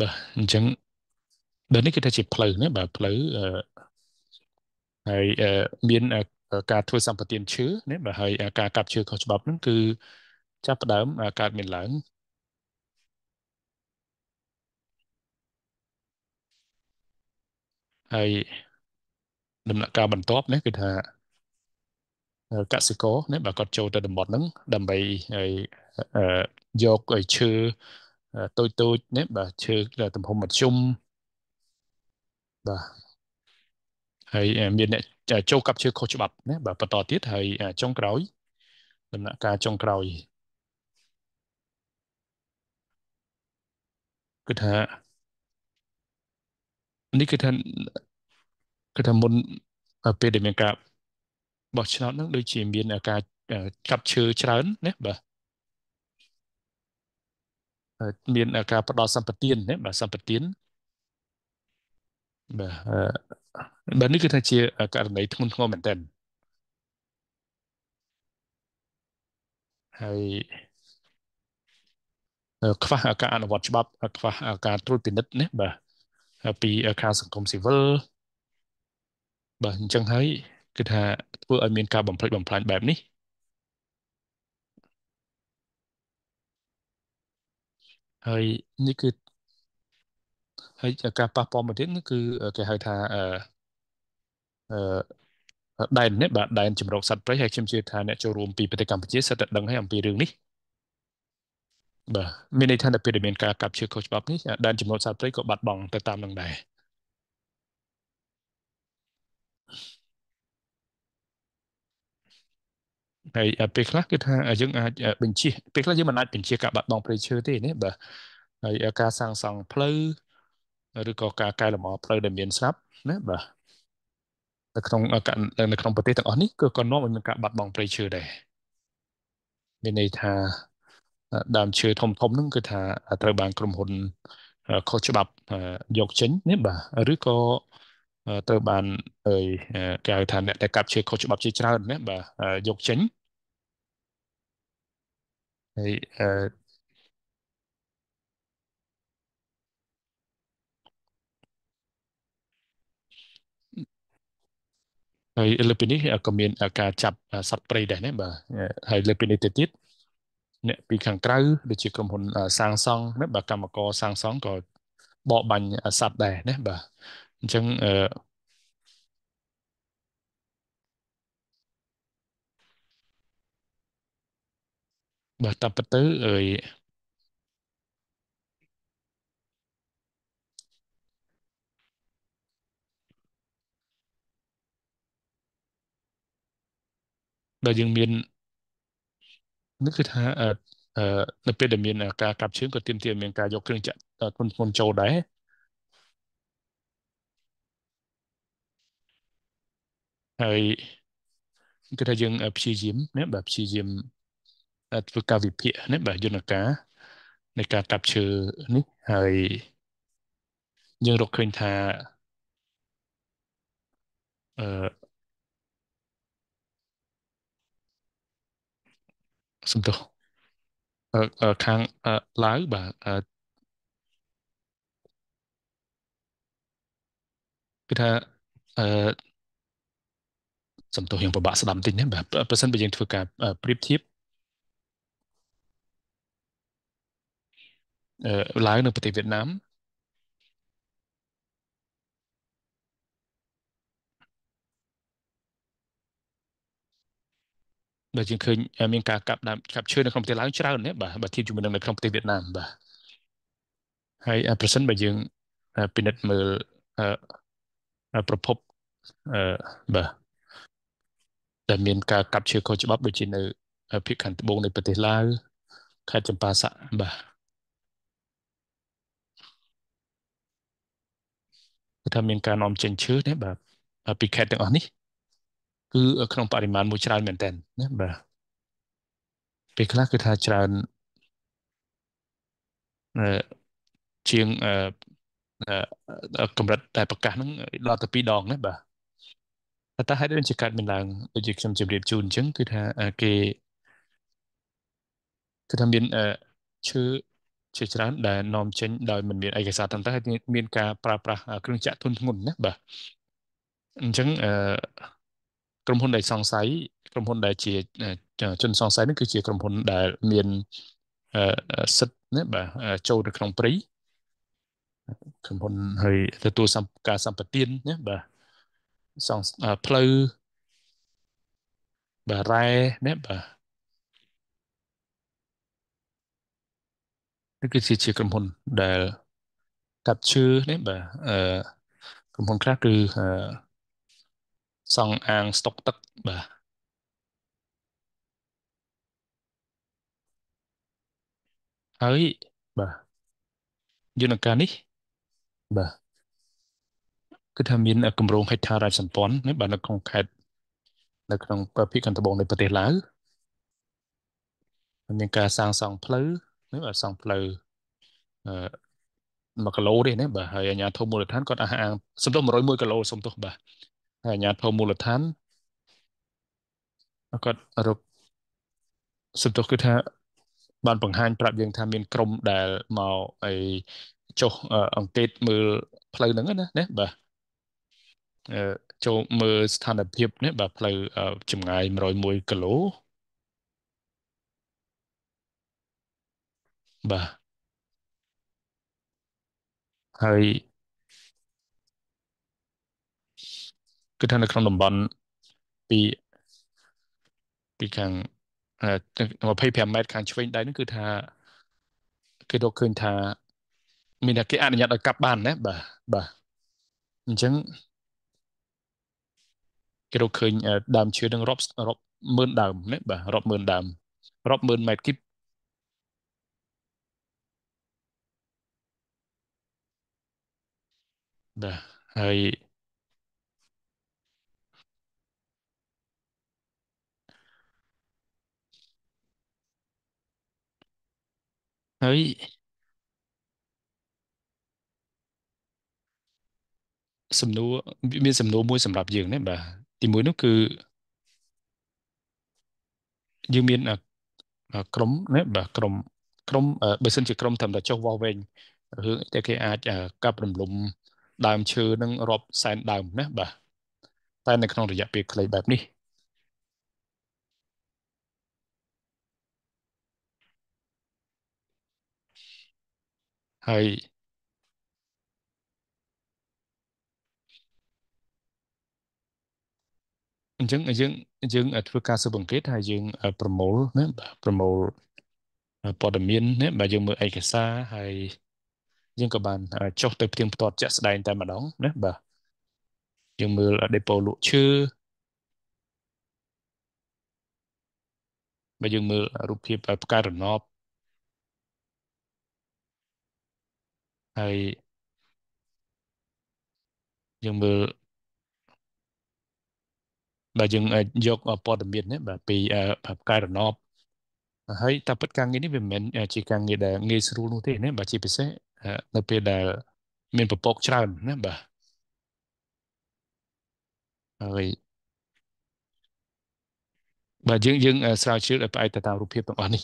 បាទអញ្ចឹងដល់នេះគឺថាជាផ្លូវណាបាទផ្លូវហើយមានការធ្វើសម្បទានឈើណាបាទហើយការកាប់ឈើខុសច្បាប់ហ្នឹងគឺចាប់ផ្ដើមកើតមានឡើងហើយដំណាក់កាលបន្ទាប់នេះគឺថាកសិករណាបាទគាត់ចូលទៅតំបន់ហ្នឹងដើម្បីឲ្យយកឲ្យឈើតូចតូចណាបាទឈើទំហំមធ្យមបាទហើយមានអ្នកចូលកັບឈើខុសច្បាប់ណាបាទបន្តទៀតហើយចុងក្រោយដំណាក់កាលចុងក្រោយគឺថានេះគឺថាគឺថាមុនពេលដែលមានការបោះឆ្នោតនឹងដូចជាមានការកាប់ឈើច្រើនណាបាទមានការផ្ដល់សម្បទានណាបាទសម្បទានបាទបាទនេះគឺថាជាករណីធ្ងន់ធ្ងរមែនតើហើយខ្វះការអនុវត្តច្បាប់ ខ្វះការត្រួតពិនិត្យណាបាទពីខាងសង្គមស៊ីវិលបាទអញ្ចឹងហើយគឺថាធ្វើឲ្យមានការបំផ្លិចបំផ្លាញបែបនេះហើយនេះគឺហើយការប៉ះពាល់មួយទៀតនោះគឺគេហៅថាអឺដែននេះបាទដែនចម្រុកសត្វព្រៃហើយខ្ញុំជឿថាអ្នកចូលរួមពីប្រទេសកម្ពុជាសិតតែដឹងហើយអំពីរឿងនេះបាទមានន័យថានៅពេលដែលមានការកាប់ឈើខុសច្បាប់នេះដែនចំណុចសត្វព្រៃក៏បាត់បង់ទៅតាមនឹងដែរហើយពេលខ្លះគឺថាយើងអាចបញ្ជាពេលខ្លះយើងមិនអាចបញ្ជាការបាត់បង់ព្រៃឈើទេណាបាទហើយការសាងសង់ផ្លូវឬក៏ការកែលម្អផ្លូវដែលមានស្រាប់ណាបាទនៅក្នុងនៅក្នុងប្រទេសទាំងអស់នេះគឺក៏នាំឲ្យមានការបាត់បង់ព្រៃឈើដែរមានន័យថាដើមឈើធំធំហ្នឹងគឺថាត្រូវបាន ក្រុមហ៊ុនខុសច្បាប់យកចេញនេះបាទឬក៏ត្រូវបានគេហៅថាអ្នកដែលកាប់ឈើខុសច្បាប់ជាច្រើនណាបាទយកចេញ هيئات ហើយលើពីនេះក៏មានការចាប់សត្វព្រៃដែរណាបាទហើយលើពីនេះទៅទៀតអ្នកពីខាងក្រៅដូចជាក្រុមហ៊ុនសាងសង់ណាបាទកម្មករសាងសង់ក៏បរបាញ់សត្វដែរណាបាទអញ្ចឹងអឺបើតាមពិតទៅអើយដែលយើងមាននេះគឺថាអឺនៅពេលដែលមាន ការកាប់ឈើក៏ទាមទារមានការយកគ្រឿងចាក់ធ្ងន់ធ្ងរចូលដែរហើយគឺថាយើងព្យាយាមណាបាទព្យាយាមធ្វើការវិភាគនេះបាទយន្តការនៃការកាប់ឈើនេះហើយយើងរកឃើញថាអឺសំទោសខាងឡាវបាទគឺថាអឺសំទោសយើងពិបាកស្ដាប់តិចណាបាទបើសិនបើយើងធ្វើការប្រៀបធៀបឡាវនៅប្រទេសវៀតណាមដែលយើងឃើញមានការកាប់ដើមកាប់ឈើនៅក្នុងប្រទេសឡាវច្រើនណាស់បាទបើធៀបជាមួយនឹងនៅក្នុងប្រទេសវៀតណាមបាទហើយប្រសិនបើយើងពិនិត្យមើលប្រភពអឺបាទដែលមានការកាប់ឈើខុសច្បាប់ដូចជានៅភាគខាងត្បូងនៃប្រទេសឡាវខេត្តចម្ប៉ាស័កបាទគឺថាមានការនាំចេញឈើណាបាទពីខេត្តទាំងអស់នេះគឺក្នុងបរិមាណមួយច្រើនមែនតើណាបាទពេលខ្លះគឺថាច្រើនជាងកម្រិតដែលប្រកាសហ្នឹងដល់ទៅ2ដងណាបាទតែហេតុដូចជាកាត់មានឡើងដូចជាខ្ញុំជម្រាបជូនអញ្ចឹងគឺថាគេគឺថាមានឈើជាច្រើនដែលនាំចេញដោយមិនមានឯកសារត្រឹមត្រូវហើយមានការប្រើប្រាស់គ្រឿងចាក់ធុនធ្ងន់ណាបាទអញ្ចឹងអឺក្រុមហ៊ុនដែលសង្ស័យក្រុមហ៊ុនដែលជាជនសង្ស័យនេះគឺជាក្រុមហ៊ុនដែល មានសិទ្ធណាបាទចូលទៅក្នុងព្រៃក្រុមហ៊ុនហើយទទួលសម្ការសម្បទានណាបាទសងផ្លូវបាទរ៉ែណាបាទនេះគឺជាជាក្រុមហ៊ុនដែលកាប់ឈើនេះបាទអឺក្រុមហ៊ុនខ្លះគឺអឺសង់អាងស្តុកទឹកបាទហើយបាទយន្តការនេះបាទគឺថាមានគម្រោងហេដ្ឋារចនាសម្ព័ន្ធនេះបាទនៅក្នុងខេត្តនៅក្នុងប្រភេទកណ្ដបងនៃប្រទេសឡាវមានការសាងសង់ផ្លូវហ្នឹងអត់សង់ផ្លូវអឺ1គីឡូទេណាបាទហើយអាជ្ញាធរមូលដ្ឋានគាត់អះអាងសំទោស101គីឡូសំទោសបាទហើយអាជ្ញាធរមូលដ្ឋានគាត់រកសំទោសគឺថា បានបង្ហាញប្រាប់យើងថាមាន ក្រុមដែលមកអីចុះអង្កេតមើលផ្លូវហ្នឹងណាណាបាទចូលមើលស្ថានភាពនេះបាទផ្លូវចម្ងាយ101គីឡូបាទហើយគឺថានៅក្នុងតំបន់ពីពីខាង25ម៉ែត្រខាងឆ្វេងដៃនេះគឺថាគេរកឃើញថា មានតែគេអនុញ្ញាតឲ្យកាប់បានណាបាទបាទអញ្ចឹងគេរកឃើញដើមឈើនឹងរាប់រាប់ម៉ឺនដើមណាបាទរាប់ម៉ឺនដើមរាប់ម៉ឺនម៉ែត្រគីបបាទហើយហើយសំណួរមាន សំណួរមួយ សម្រាប់យើងនេះបាទទីមួយនោះគឺយើង មានក្រុមណាបាទក្រុមក្រុមបើសិនជាក្រុមតាមតែចុះវោះវែងរឿងតែគេអាចកាប់រំលំដើមឈើនឹងរាប់សែនដើមណាបាទតែនៅក្នុងរយៈពេលខ្លីបែបនេះហើយអញ្ចឹងយើងយើងធ្វើការស៊ើបអង្កេតហើយយើងប្រមូលណាប្រមូលព័ត៌មានណាបាទយើងមើលឯកសារហើយយើងក៏បានចុះទៅផ្ទៀងផ្ទាត់ជាក់ស្ដែងតែម្ដងណាបាទយើងមើល depo លក់ឈើបើយើងមើលរូបភាពផ្ការណបហើយយើងមើលបើយើងយកព័ត៌មាននេះបាទពីផ្កាយរណបហើយតាពិតការងារនេះវាមិនមែនជាការងារដែលងាយស្រួលនោះទេណាបាទជាពិសេសនៅពេលដែលមានពពកច្រើនណាបាទហើយបាទយើងយើងស្រាវជ្រាវឲ្យផ្អែកទៅតាមរូបភាពទាំងអស់នេះ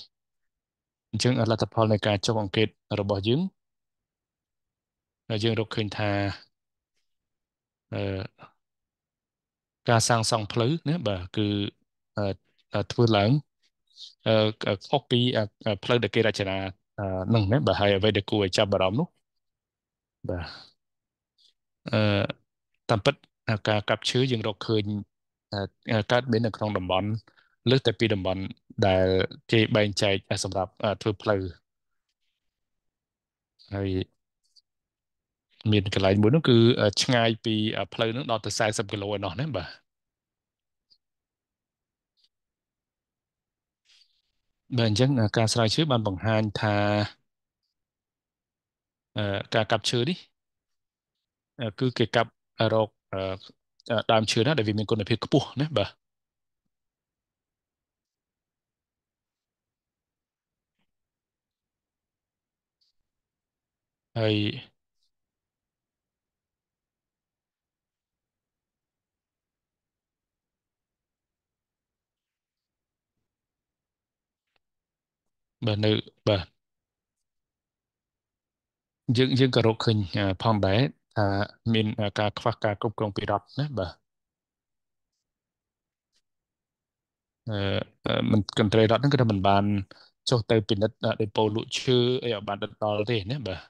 អញ្ចឹងលទ្ធផលនៃការចុះអង្កេត របស់យើងយើងរកឃើញថាអឺការសាងសង់ផ្លូវណាបាទគឺធ្វើឡើងអឺខុសពីផ្លូវដែលគេរចនាហ្នឹងណាបាទហើយអ្វីដែលគួរឲ្យចាប់អារម្មណ៍នោះបាទអឺតាមពិតការកាប់ឈើយើងរកឃើញកើតមាន នៅក្នុងតំបន់លើសតែពីតំបន់ ដែលគេបែងចែកសម្រាប់ធ្វើផ្លូវហើយមានកន្លែងមួយនោះគឺឆ្ងាយពីផ្លូវនោះដល់ទៅ40គីឡូឯណោះណាបាទបាទអញ្ចឹងការស្រាវជ្រាវបានបង្ហាញថាការកាប់ឈើនេះគឺគេកាប់រកដើមឈើណាដែលវាមានគុណភាពខ្ពស់ណាបាទហើយបាទនៅបាទយើងយើងក៏រកឃើញផងដែរថាមានការខ្វះការគ្រប់គ្រងពីរដ្ឋណាបាទអឺមិនកន្ត្រីរដ្ឋហ្នឹងគឺថាมันបានចុះទៅពិនិត្យដេប៉ូលក់ឈើអីឲ្យបានដល់ទេណាបាទ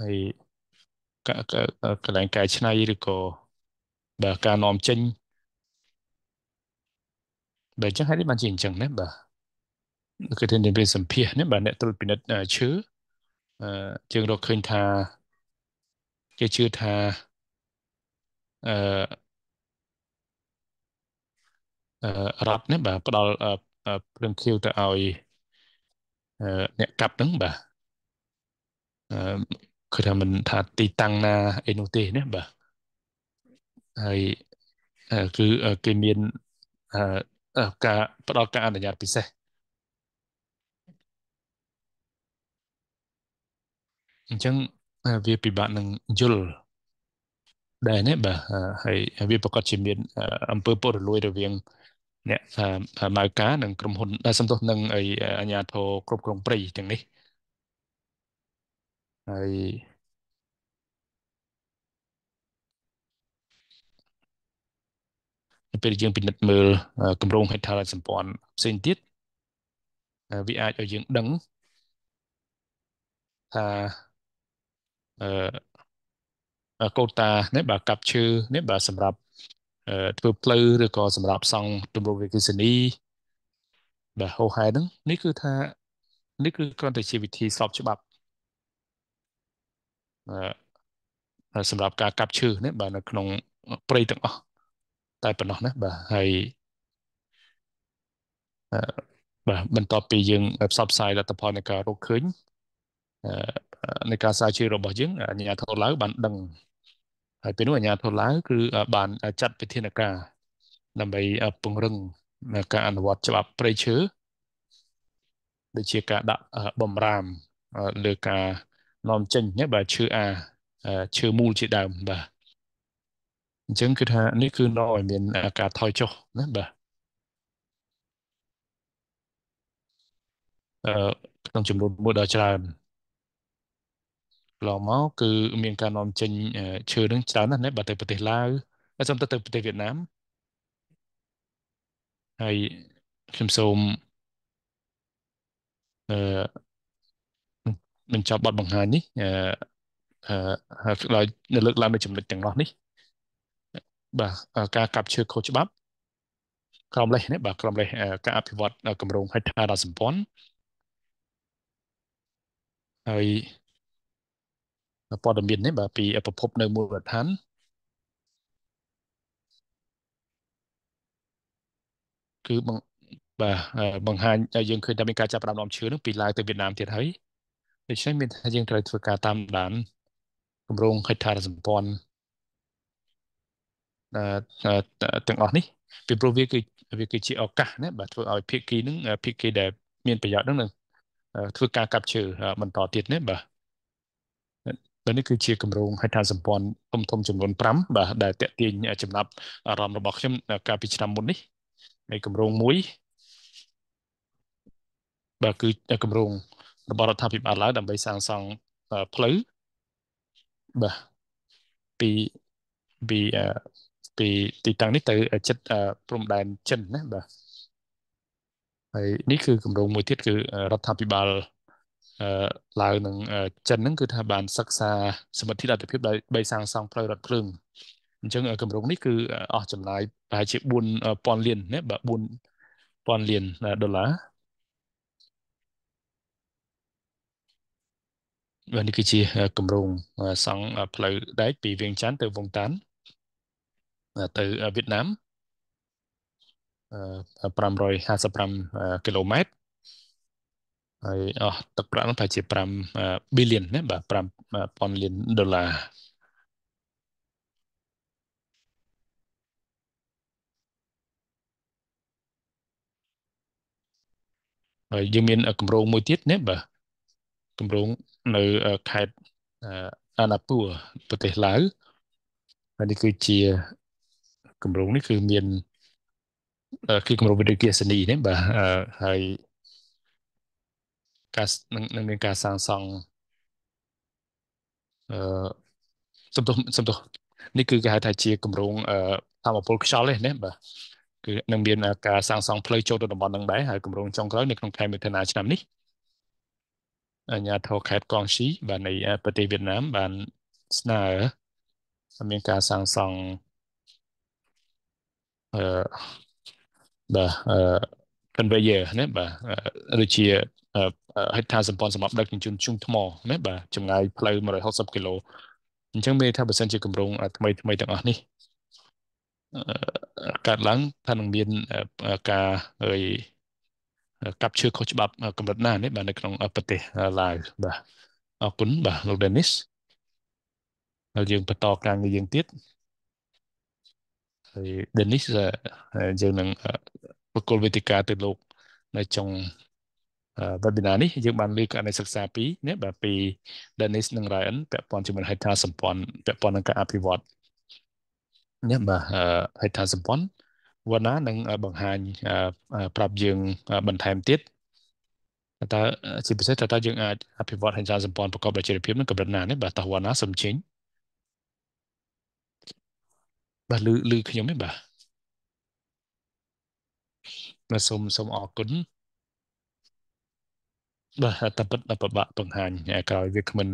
ហើយកកន្លែងកែច្នៃឬក៏បាទការនាំចេញបាទអញ្ចឹងហេតុនេះបានជាអញ្ចឹងណាបាទគឺទៅនិយាយសម្ភាសនេះបាទអ្នកត្រួតពិនិត្យឈើអឺជើងរកឃើញថាគេជឿថាអឺរដ្ឋនេះបាទផ្ដល់ព្រឿងខៀវទៅឲ្យអ្នកកាប់ហ្នឹងបាទអឺគឺថាមិនថាទី តាំងណាអីនោះទេណាបាទហើយគឺគេមានការផ្ដល់ការអនុញ្ញាតពិសេសអញ្ចឹងវាពិបាកនឹងយល់ដែរណាបាទហើយវាប្រកាសជាមានអំពើពុករលួយ រវាង អ្នកថាម៉ៅការនិងក្រុមហ៊ុនដែលសំទោសនឹងអីអាញាធរគ្រប់គ្រងព្រៃទាំងនេះហើយពេលយើងពិនិត្យមើលគម្រោងហេដ្ឋារចនាសម្ព័ន្ធផ្សេងទៀតវាអាចឲ្យយើងដឹងថាអឺកោតានេះបាទកាប់ឈើនេះបាទសម្រាប់ធ្វើផ្លូវឬក៏សម្រាប់សង់ទម្រង់វិកសនីបាទហោហែហ្នឹងនេះគឺថានេះគឺគ្រាន់តែជាវិធីស្របច្បាប់អឺសម្រាប់ការកាប់ឈើនេះបាទនៅក្នុងព្រៃទាំងអស់តែប៉ុណ្ណោះណាបាទហើយបាទបន្ទាប់ពីយើងផ្សព្វផ្សាយលទ្ធផលនៃការរកឃើញនៃការសាវជ្រាវរបស់យើងអាញាធរឡាវបាន ដឹងហើយពេលនោះអាញាធរឡាវគឺបានចាត់វិធានការ ដើម្បីពង្រឹងការអនុវត្តច្បាប់ព្រៃឈើដូចជាការដាក់បំរាមលើការនាំចេញណាបាទឈើអាឈើមូលជាដើមបាទអញ្ចឹងគឺថា នេះគឺនាំឲ្យមានការថយចុះណាបាទអឺក្នុងចំនួនមួយដល់ច្រើនឡងមក គឺមានការនាំចេញឈើនឹងច្រើនណាស់ណាបើទៅប្រទេសឡាវហើយសូមទៅទៅប្រទេសវៀតណាមហើយខ្ញុំសូមអឺបញ្ចប់បទបង្ហាញនេះអឺហើយដោយនៅលើកឡើងនៅចំណុចទាំងនោះនេះបាទការកាប់ឈើខុសច្បាប់ក្រមលេសនេះបាទក្រមលេសការអភិវឌ្ឍគម្រោងហិច្ឆាដល់សម្ព័ន្ធហើយព័ត៌មាននេះបាទពីប្រភពនៅមូលដ្ឋានគឺបងបាទបង្ហាញឲ្យយើងឃើញថាមានការចាប់ផ្ដើមនាំឈើនឹងពីឡាវទៅវៀតណាមទៀតហើយដូច្នេះមានថាយើងត្រូវធ្វើការតាមដានគម្រោងហិដ្ឋារសម្ព័ន្ធទាំងអស់នេះពីព្រោះវាគឺវាគឺជាឱកាសណាបាទធ្វើឲ្យភាគីនឹងភាគីដែលមានប្រយោជន៍នឹងធ្វើការកាប់ឈើបន្តទៀតណាបាទដែលនេះគឺជាគម្រោងហេដ្ឋាសម្ព័ន្ធធំធំចំនួន5បាទដែលតេទាញចំណាប់អារម្មណ៍របស់ខ្ញុំកាលពីឆ្នាំមុននេះនៃគម្រោងមួយបាទគឺគម្រោងរបស់រដ្ឋាភិបាលឡាវដើម្បីសាងសង់ផ្លូវបាទពីពីពីទីតាំងនេះទៅជិតព្រំដែនចិនណាបាទហើយនេះគឺគម្រោងមួយទៀតគឺរដ្ឋាភិបាលឡាវនិងចិនហ្នឹងគឺថាបានសិក្សាសមត្ថភាពអត្ថភាពដោយបីសាងសង់ផ្លូវរថភ្លើងអញ្ចឹងគម្រោងនេះគឺអស់ចំណាយប្រហែលជា4000លានណាបាទ4000លានដុល្លារបាទនេះគឺជាគម្រោងសង់ផ្លូវដែកពីវៀងច័ន្ទទៅវងតានទៅវៀតណាម555គីឡូម៉ែត្រហើយអស់ទឹកប្រាក់នោះប្រហែលជា5 billion ណាបាទ5000លានដុល្លារហើយយើងមានគម្រោងមួយទៀតណាបាទគម្រោងនៅខេត្តអាណាពួរប្រទេសឡាវហើយនេះគឺជាគម្រោងនេះគឺមានគឺគម្រោងវិទ្យាសាស្ត្រនេះណាបាទហើយការនឹងមានការសាងសង់អឺសំដៅសំដៅនេះគឺគេហៅថាជាគម្រោងអឺធម្មពលខ្យល់ទេណាបាទគឺនឹងមានការសាងសង់ផ្លូវចូលទៅតំបន់នឹងដែរហើយគម្រោងចុងក្រោយនៅក្នុងខែមិថុនាឆ្នាំនេះអាជ្ញាធរខេត្តកងស៊ីបាទនៃប្រទេសវៀតណាមបានស្នើមានការសាងសង់អឺបាទអឺ conveyor ណាបាទដូចជាហិតថាសម្ព័ន្ធសម្បត្តិដឹកជញ្ជូនជុំថ្មណាបាទចម្ងាយផ្លូវ160គីឡូអញ្ចឹងមេថាបើសិនជាគម្រោងថ្មីថ្មីទាំងអស់នេះកើតឡើងថានឹងមានការកាប់ឈើខុសច្បាប់កម្រិតណានេះបាទនៅក្នុងប្រទេសឡាវបាទអរគុណបាទលោក Dennis ហើយយើងបន្តការងារយើងទៀតហើយ Dennis យើងនឹងបកគលវេទិកាទៅលោកនៅចុង webinar នេះយើងបានលើកករណីសិក្សាពីណាបាទពី Dennis និង Ryan ពាក់ព័ន្ធជាមួយហេដ្ឋាសម្ព័ន្ធពាក់ព័ន្ធនឹងការអភិវឌ្ឍណាបាទហេដ្ឋាសម្ព័ន្ធវណ្ណានឹងបង្ហាញប្រាប់យើងបន្ថែមទៀតតើជាពិសេសតើតើយើងអាចអភិវឌ្ឍហេដ្ឋាសម្ព័ន្ធប្រកបដោយចីរភាពនឹងកម្រិតណានេះបាទតោះវណ្ណាសំជិញបាទលឺលឺខ្ញុំទេបាទបាទសូមសូមអរគុណបាទតែពិតដល់ពិបាកបង្ហាញក្រោយវាគ្មិន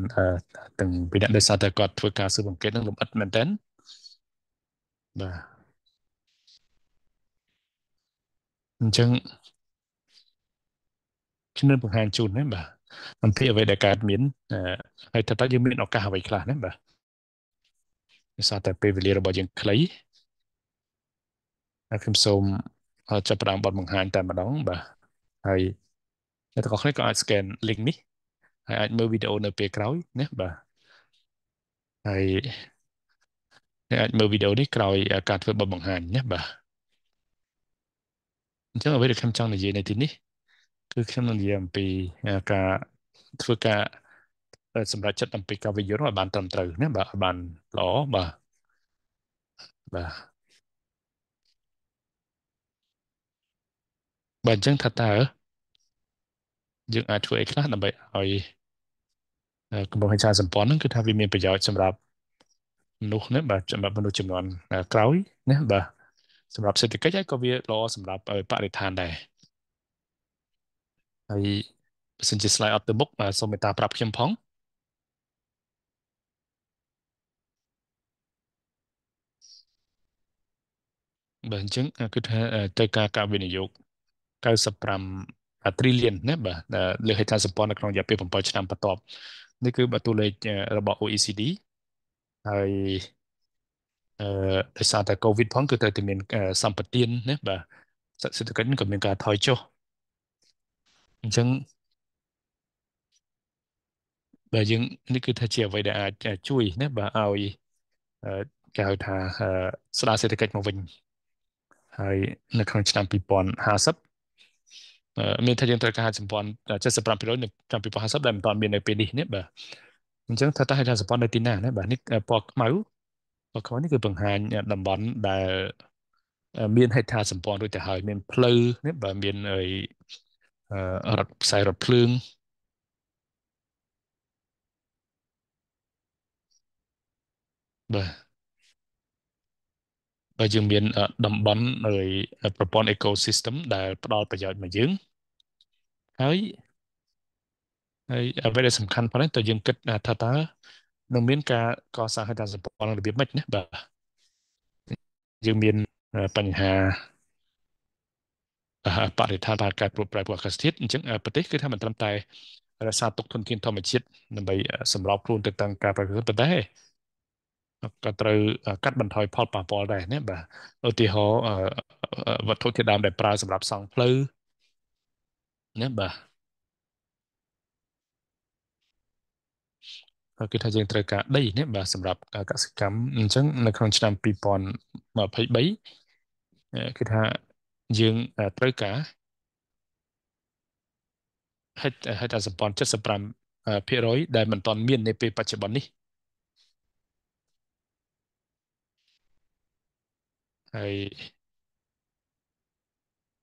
ទាំងពីអ្នកដែលសារតែគាត់ធ្វើការស៊ើបអង្កេតនឹងលំអិតមែនតើបាទអញ្ចឹងខ្ញុំបង្ហាញជូនហ្នឹងបាទអំពីអ្វីដែលកើតមានហើយតើតើយើងមានឱកាសអ្វីខ្លះណាបាទដោយសារតែពេលវេលារបស់យើងខ្លីហើយខ្ញុំសូមចាប់ផ្ដើមបទបង្ហាញតែម្ដងបាទហើយអ្នកទាំងអស់គ្នាក៏អាច scan link នេះហើយអាចមើលវីដេអូនៅពេលក្រោយណាបាទហើយអ្នកអាចមើលវីដេអូនេះក្រោយការធ្វើបទបង្ហាញណាបាទអញ្ចឹងអ្វីដែលខ្ញុំចង់និយាយនៅទីនេះ គឺខ្ញុំនឹងនិយាយអំពីការធ្វើការ សម្រាប់ចិត្តអំពីការវិយោគឲ្យបានត្រឹមត្រូវណាបាទឲ្យបានល្អបាទបាទបាទអញ្ចឹងថាតើយើងអាចធ្វើអីខ្លះដើម្បីឲ្យកម្ពុជាសាសម្ព័ន្ធហ្នឹងគឺថាវាមានប្រយោជន៍សម្រាប់មនុស្សណាបាទសម្រាប់មនុស្សចំនួនក្រោយណាបាទសម្រាប់សេដ្ឋកិច្ចហើយក៏វាល្អសម្រាប់ឲ្យបរិស្ថានដែរហើយបើសិនជា slide អត់ទៅមុខបាទសូមមេត្តាប្រាប់ខ្ញុំផងបាទអញ្ចឹងគឺថាទៅការកវិនិយោគ95 trillion ណាបាទលើស50ពាន់នៅក្នុងរយៈពេល7ឆ្នាំបន្ទាប់នេះគឺបើតួលេខរបស់ OECD ហើយអឺដោយសារតែ COVID ផងគឺត្រូវតែមាន សម្បទានណាបាទសេដ្ឋកិច្ចក៏មានការថយចុះអញ្ចឹងបាទយើងនេះគឺថាជាអ្វីដែលអាចជួយណាបាទឲ្យគេហៅថាស្ដារសេដ្ឋកិច្ចមកវិញហើយនៅក្នុងឆ្នាំ2050មានថាយើងត្រូវការ5075%នៅឆ្នាំ2050ដែលមិនទាន់មាននៅពេលនេះនេះបាទអញ្ចឹងថាតើ50%នៅទីណាណាបាទនេះពណ៌ខ្មៅពណ៌ខ្មៅនេះគឺបង្ហាញតំបន់ដែលមានហេដ្ឋាសម្ព័ន្ធរួចទៅហើយ មានផ្លូវនេះបាទមានអីរថខ្សែរថភ្លើងបាទយើងមានតំបន់នៃប្រព័ន្ធ ecosystem ដែលផ្ដល់ប្រយោជន៍មកយើងហើយហើយអ្វីដែលសំខាន់ផងហ្នឹងតើយើងគិតថាតើនឹងមានការកសាងហេដ្ឋារចនាសម្ព័ន្ធរបៀបម៉េចណាបាទយើងមានបញ្ហាបរិស្ថានបានការប្រប្រែពណ៌អាកាសធាតុអញ្ចឹងប្រទេសគឺថាមិនត្រឹមតែរក្សាទុកធនធានធម្មជាតិដើម្បីសម្របខ្លួនទៅតាមការប្រកបប៉ុន្តែក៏ត្រូវកាត់បន្ថយផលប៉ះពាល់ដែរណាបាទឧទាហរណ៍វត្ថុធាតុដើមដែលប្រើសម្រាប់សង់ផ្លូវណាបាទគឺថាយើងត្រូវការដីណាបាទសម្រាប់កសិកម្មអញ្ចឹងនៅក្នុងឆ្នាំ2023គឺថាយើងត្រូវការហិតហិតតែសម្ព័ន្ធ75%ដែលមិនទាន់មាននៅពេលបច្ចុប្បន្ននេះហើយ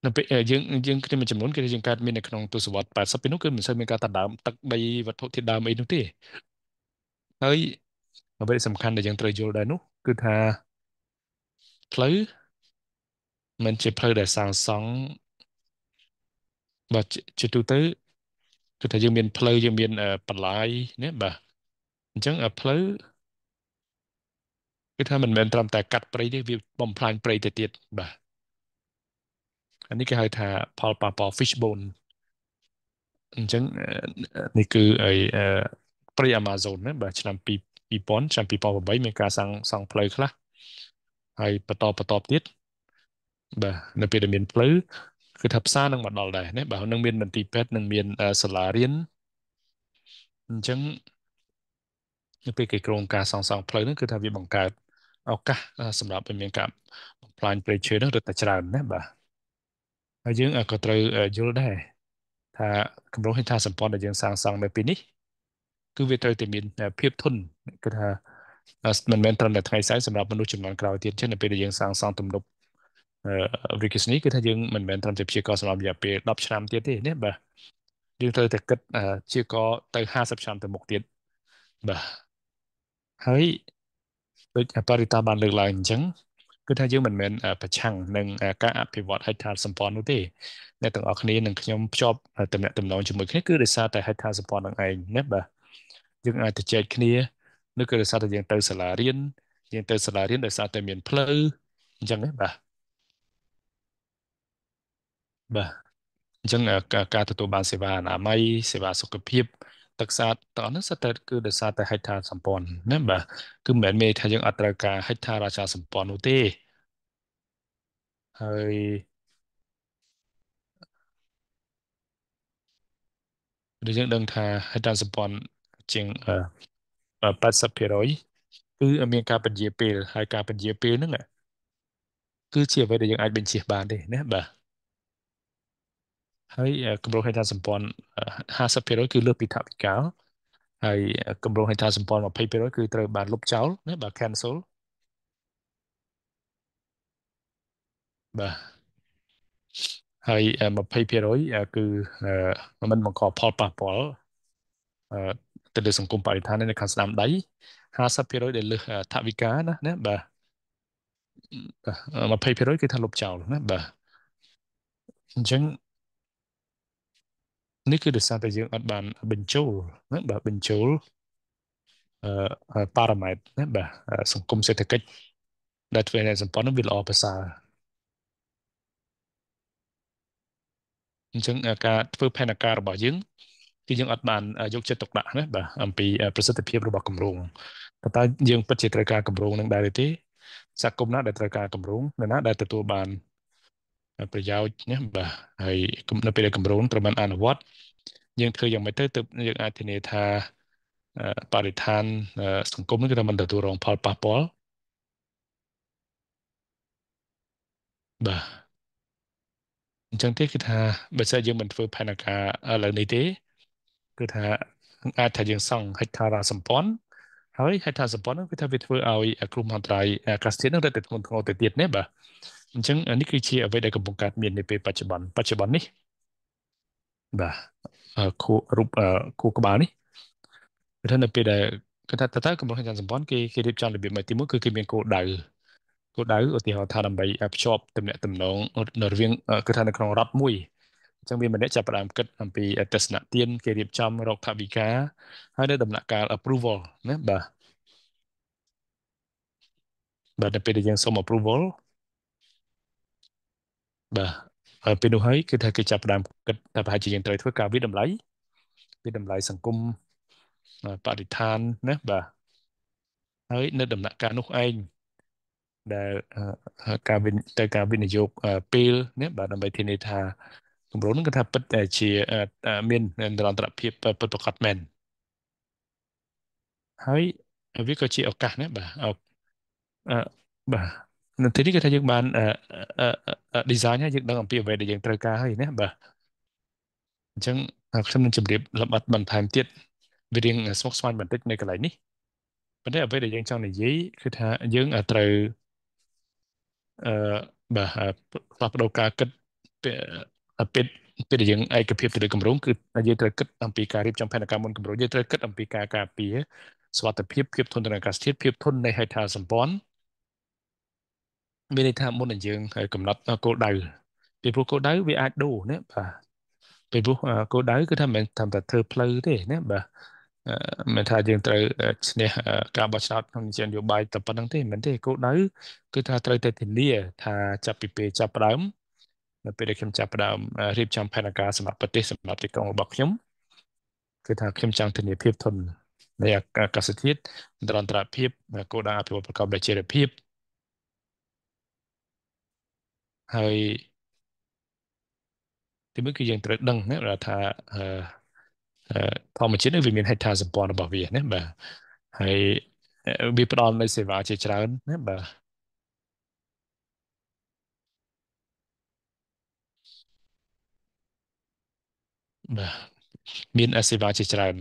នៅពេលយើងយើងគ្នាមួយចំនួនគេយើងកើតមាននៅក្នុងទសវត្ស80ពេលនោះគឺមិនសូវមានការដណ្ដើមទឹកដីវត្ថុធាតុដើមអីនោះទេហើយអ្វីដែលសំខាន់ដែលយើងត្រូវយល់ដែរនោះ គឺថាផ្លូវមិនជាផ្លូវដែលសាងសង់បាទជាទូទៅគឺថាយើងមានផ្លូវយើងមានបន្លាយណាបាទអញ្ចឹងផ្លូវគឺថាមិនមែនត្រឹមតែកាត់ព្រៃទេវាបំផ្លាញព្រៃទៅទៀតបាទអានេះគេហៅថាផលប៉ះពាល់ fishbone អញ្ចឹងនេះគឺអីព្រៃ Amazon ណាបាទឆ្នាំ2000ឆ្នាំ2008មានការសាងសង់ផ្លូវខ្លះហើយបន្តបន្តទៀតបាទនៅពេលដែលមានផ្លូវគឺថាផ្សារនឹងមកដល់ដែរណាបាទនឹងមានមន្ទីរពេទ្យនឹងមានសាលារៀនអញ្ចឹងនៅពេលគេក្រងការសង់សង់ផ្លូវហ្នឹងគឺថាវាបង្កើតឱកាសសម្រាប់ឲ្យមានការបំផ្លាញព្រៃឈើនឹងរត់តែច្រើនណាបាទហើយយើងក៏ត្រូវយល់ដែរថាគម្រោងហេដ្ឋាសម្ព័ន្ធដែលយើងសាងសង់នៅពេលនេះគឺវាត្រូវតែមានភាពធន់គឺថាមិនមែនត្រឹមតែថ្ងៃស្អែកសម្រាប់មនុស្សចំនួនក្រោយទៀតចឹងនៅពេលដែលយើងសាងសង់ទំនប់រីកេសនេះគឺថាយើងមិនមែនត្រឹមតែព្យាករសម្រាប់រយៈពេល10ឆ្នាំទៀតទេណាបាទយើងត្រូវតែគិតព្យាករទៅ50ឆ្នាំទៅមុខទៀតបាទហើយដូចបរិតាបានលើកឡើងអញ្ចឹងគឺថាយើងមិនមែនប្រឆាំងនឹងការអភិវឌ្ឍហេដ្ឋារសម្ព័ន្ធនោះទេអ្នកទាំងអស់គ្នានិងខ្ញុំភ្ជាប់តំណែងតំណងជាមួយគ្នាគឺដោយសារតែហេដ្ឋារសម្ព័ន្ធនឹងឯងណាបាទយើងអាចទៅចែកគ្នានោះគឺដោយសារតែយើងទៅសាលារៀនយើងទៅសាលារៀនដោយសារតែមានផ្លូវអញ្ចឹងណាបាទបាទអញ្ចឹងការទទួលបានសេវាអនាម័យសេវាសុខភាពទឹកស្អាតទាំងអស់នោះសិតតែគឺដោយសារតែហេដ្ឋារសម្ព័ន្ធណាបាទគឺមិនមែនមានថាយើងអត់ត្រូវការហេដ្ឋារចនាសម្ព័ន្ធនោះទេហើយដែលយើងដឹងថាហេដ្ឋារសម្ព័ន្ធជាង80%គឺមានការពន្យាពេល ហើយការពន្យាពេលហ្នឹងគឺជាអ្វីដែលយើងអាចបញ្ជាបានទេណាបាទហើយគម្រោងហេដ្ឋារចនាសម្ព័ន្ធ50%គឺលើសពីថវិកាហើយគម្រោងហេដ្ឋារចនាសម្ព័ន្ធ20%គឺត្រូវបានលុបចោលណាបាទ cancel បាទហើយ20%គឺមិនបង្កផលប៉ះពាល់ទៅលើសង្គមបរិស្ថាននៅខាងស្ដាំដៃ50%ដែលលើសថវិកាណាណាបាទ20%គឺថាលុបចោលណាបាទអញ្ចឹងនេះគឺដោយសារតែយើងអត់បានបញ្ចូលណាបាទបញ្ចូលអឺ parameter ណាបាទសង្គមសេដ្ឋកិច្ចដែលធ្វើឲ្យសម្ព័ន្ធនឹងវាល្អប្រសើរអញ្ចឹងការធ្វើផែនការរបស់យើងគឺយើងអត់បានយកចិត្តទុកដាក់ណាបាទអំពីប្រសិទ្ធភាពរបស់គម្រោងប៉ុន្តែយើងពិតជាត្រូវការគម្រោងនឹងដែរទេសហគមន៍ណាដែលត្រូវការគម្រោងណាដែលទទួលបានប្រយោជន៍ណាបាទហើយនៅពេលដែលគម្រោងត្រូវបានអនុវត្តយើងធ្វើយ៉ាងម៉េចទៅទើបយើងអាចធានាថាបរិស្ថានសង្គមនេះគឺមិនទទួលរងផលប៉ះពាល់បាទអញ្ចឹងទេគឺថាបើសិនយើងមិនធ្វើផែនការឥឡូវនេះទេគឺថាអាចថាយើងសង់ហិដ្ឋារសម្ព័ន្ធហើយហិដ្ឋារសម្ព័ន្ធនោះគឺថាវាធ្វើឲ្យគ្រោះមហន្តរាយអាកាសធាតុនឹងរត់ទៅធ្ងន់ធ្ងរទៅទៀតណាបាទអញ្ចឹងនេះគឺជាអ្វីដែលកំពុងកើតមាននៅពេលបច្ចុប្បន្នបច្ចុប្បន្ននេះបាទគូរូបគូក្បាលនេះព្រោះនៅពេលដែលគេថាតើតើកម្ពុជាសម្ព័ន្ធគេគេរៀបចំរបៀបមួយទីមួយគឺគេមានគោលដៅគោលដៅឧទាហរណ៍ថាដើម្បីភ្ជាប់ទំនាក់ទំនងនៅរវាងគឺថានៅក្នុងរដ្ឋមួយអញ្ចឹងវាម្នាក់ចាប់ផ្ដើមគិតអំពីទស្សនៈទានគេរៀបចំរកថវិកាហើយនៅដំណាក់កាល approval ណាបាទបាទនៅពេលដែលយើងសុំ approval បាទពេលនោះហើយគឺថាគេចាប់ផ្ដើមគិតថាប្រហែលជាយើងត្រូវធ្វើការវិតម្លៃវិតម្លៃសង្គមបរិស្ថានណាបាទហើយនៅ ដំណាក់កាលនោះឯងដែលការវិទៅការវិនិយោគពេលនេះបាទដើម្បីធានាថាគម្រោងនឹងគឺថាពិតតែជាមាននិរន្តរភាពពិតប្រាកដមែនហើយវាក៏ជាឱកាសណាបាទបាទនៅទីនេះគឺថាយើងបាន design ហើយយើងដឹងអំពីអ្វីដែលយើងត្រូវការហើយណាបាទអញ្ចឹងខ្ញុំនឹងជម្រាបលម្អិតបន្ថែមទៀតវារៀងស្មុគស្មាញបន្តិចនៅកន្លែងនេះប៉ុន្តែអ្វីដែលយើងចង់និយាយគឺថាយើងត្រូវអឺបាទផ្លាស់ប្ដូរការគិតពីពេលដែលយើងឯកភាពទៅលើគម្រោងគឺយើងត្រូវគិតអំពីការរៀបចំផែនការមុនគម្រោងយើងត្រូវគិតអំពីការការពារសុវត្ថិភាពភាពធន់ទៅនឹងអាកាសធាតុភាពធន់នៃហេដ្ឋារសម្ព័ន្ធមានន័យថាមុនដែលយើងកំណត់គោលដៅពីព្រោះគោលដៅវាអាចដូរណាបាទពីព្រោះគោលដៅគឺថាមិនថាតែធ្វើផ្លូវទេណាបាទមិនថាយើងត្រូវឈ្នះការបោះឆ្នោតក្នុងជានយោបាយតែប៉ុណ្្នឹងទេមិនទេគោលដៅ គឺថាត្រូវតែធានាថាចាប់ពីពេលចាប់ផ្ដើមនៅពេលដែលខ្ញុំចាប់ផ្ដើមរៀបចំផែនការសម្រាប់ប្រទេសសម្រាប់ទីក្រុងរបស់ខ្ញុំគឺថាខ្ញុំចង់ធានាភាពធន់នៃអាកាសធាតុអន្តរភាពគោលដៅអភិវឌ្ឍប្រកបដោយចីរភាពហើយទីមួយគឺយើងត្រូវដឹងណាថាធម្មជាតិនេះវាមានហេដ្ឋាសម្ព័ន្ធរបស់វាណាបាទហើយវាផ្ដល់នូវសេវាជាច្រើនណាបាទបាទមានអសេវាជាច្រើន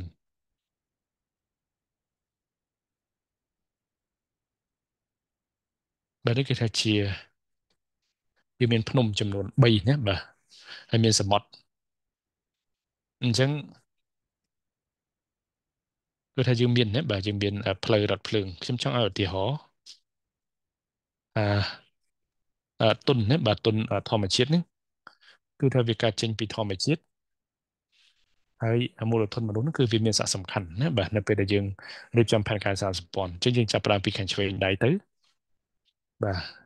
បាទនេះគេថាជាវាមានភ្នំចំនួន3ណាបាទហើយមានសមុទ្រអញ្ចឹងគឺថាយើងមានណាបាទយើងមានផ្លូវរថភ្លើងខ្ញុំចង់ឲ្យឧទាហរណ៍អាទុនណាបាទទុនធម្មជាតិនេះគឺថាវាកើតចេញពីធម្មជាតិហើយមូលធនមនុស្សនោះគឺវាមានសារៈសំខាន់ណាបាទនៅពេលដែលយើងរៀបចំផែនការសារសម្ព័ន្ធអញ្ចឹងយើងចាប់ផ្ដើមពីខាងឆ្វេងដៃទៅបាទ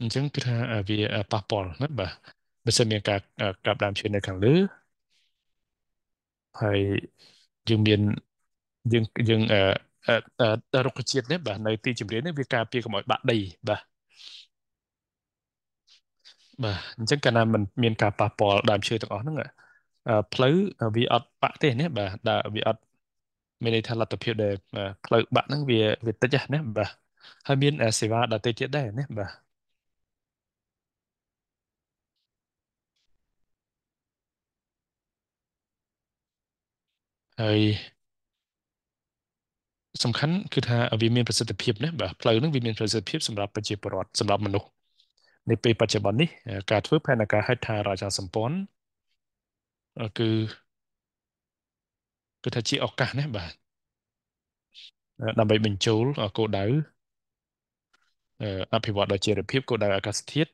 អញ្ចឹងគឺថាវាប៉ះពាល់ណាបាទបើសិនមានការកាប់ដើមឈើនៅខាងលើហើយយើងមានយើងយើងអឺរុក្ខជាតិនេះបាទនៅទីជំរាលនេះវាការពារកុំឲ្យបាក់ដីបាទបាទអញ្ចឹងកាលណាมันមានការប៉ះពាល់ដើមឈើទាំងអស់ហ្នឹងផ្លូវវាអត់បាក់ទេណាបាទដល់វាអត់មានន័យថាលទ្ធភាពដែលផ្លូវបាក់ហ្នឹងវាវាតិចណាបាទហើយមានសេវាដល់តិចទៀតដែរណាបាទហើយសំខាន់គឺថាវាមានប្រសិទ្ធភាពណាបាទផ្លូវនឹងវាមានប្រសិទ្ធភាពសម្រាប់ប្រជាពលរដ្ឋសម្រាប់មនុស្សនៅពេលបច្ចុប្បន្ននេះការធ្វើផែនការហេដ្ឋារចនាសម្ព័ន្ធគឺគឺថាជាឱកាសណាបាទដើម្បីបញ្ចូលគោលដៅអភិវឌ្ឍដោយជារភាពគោលដៅអាកាសធាតុ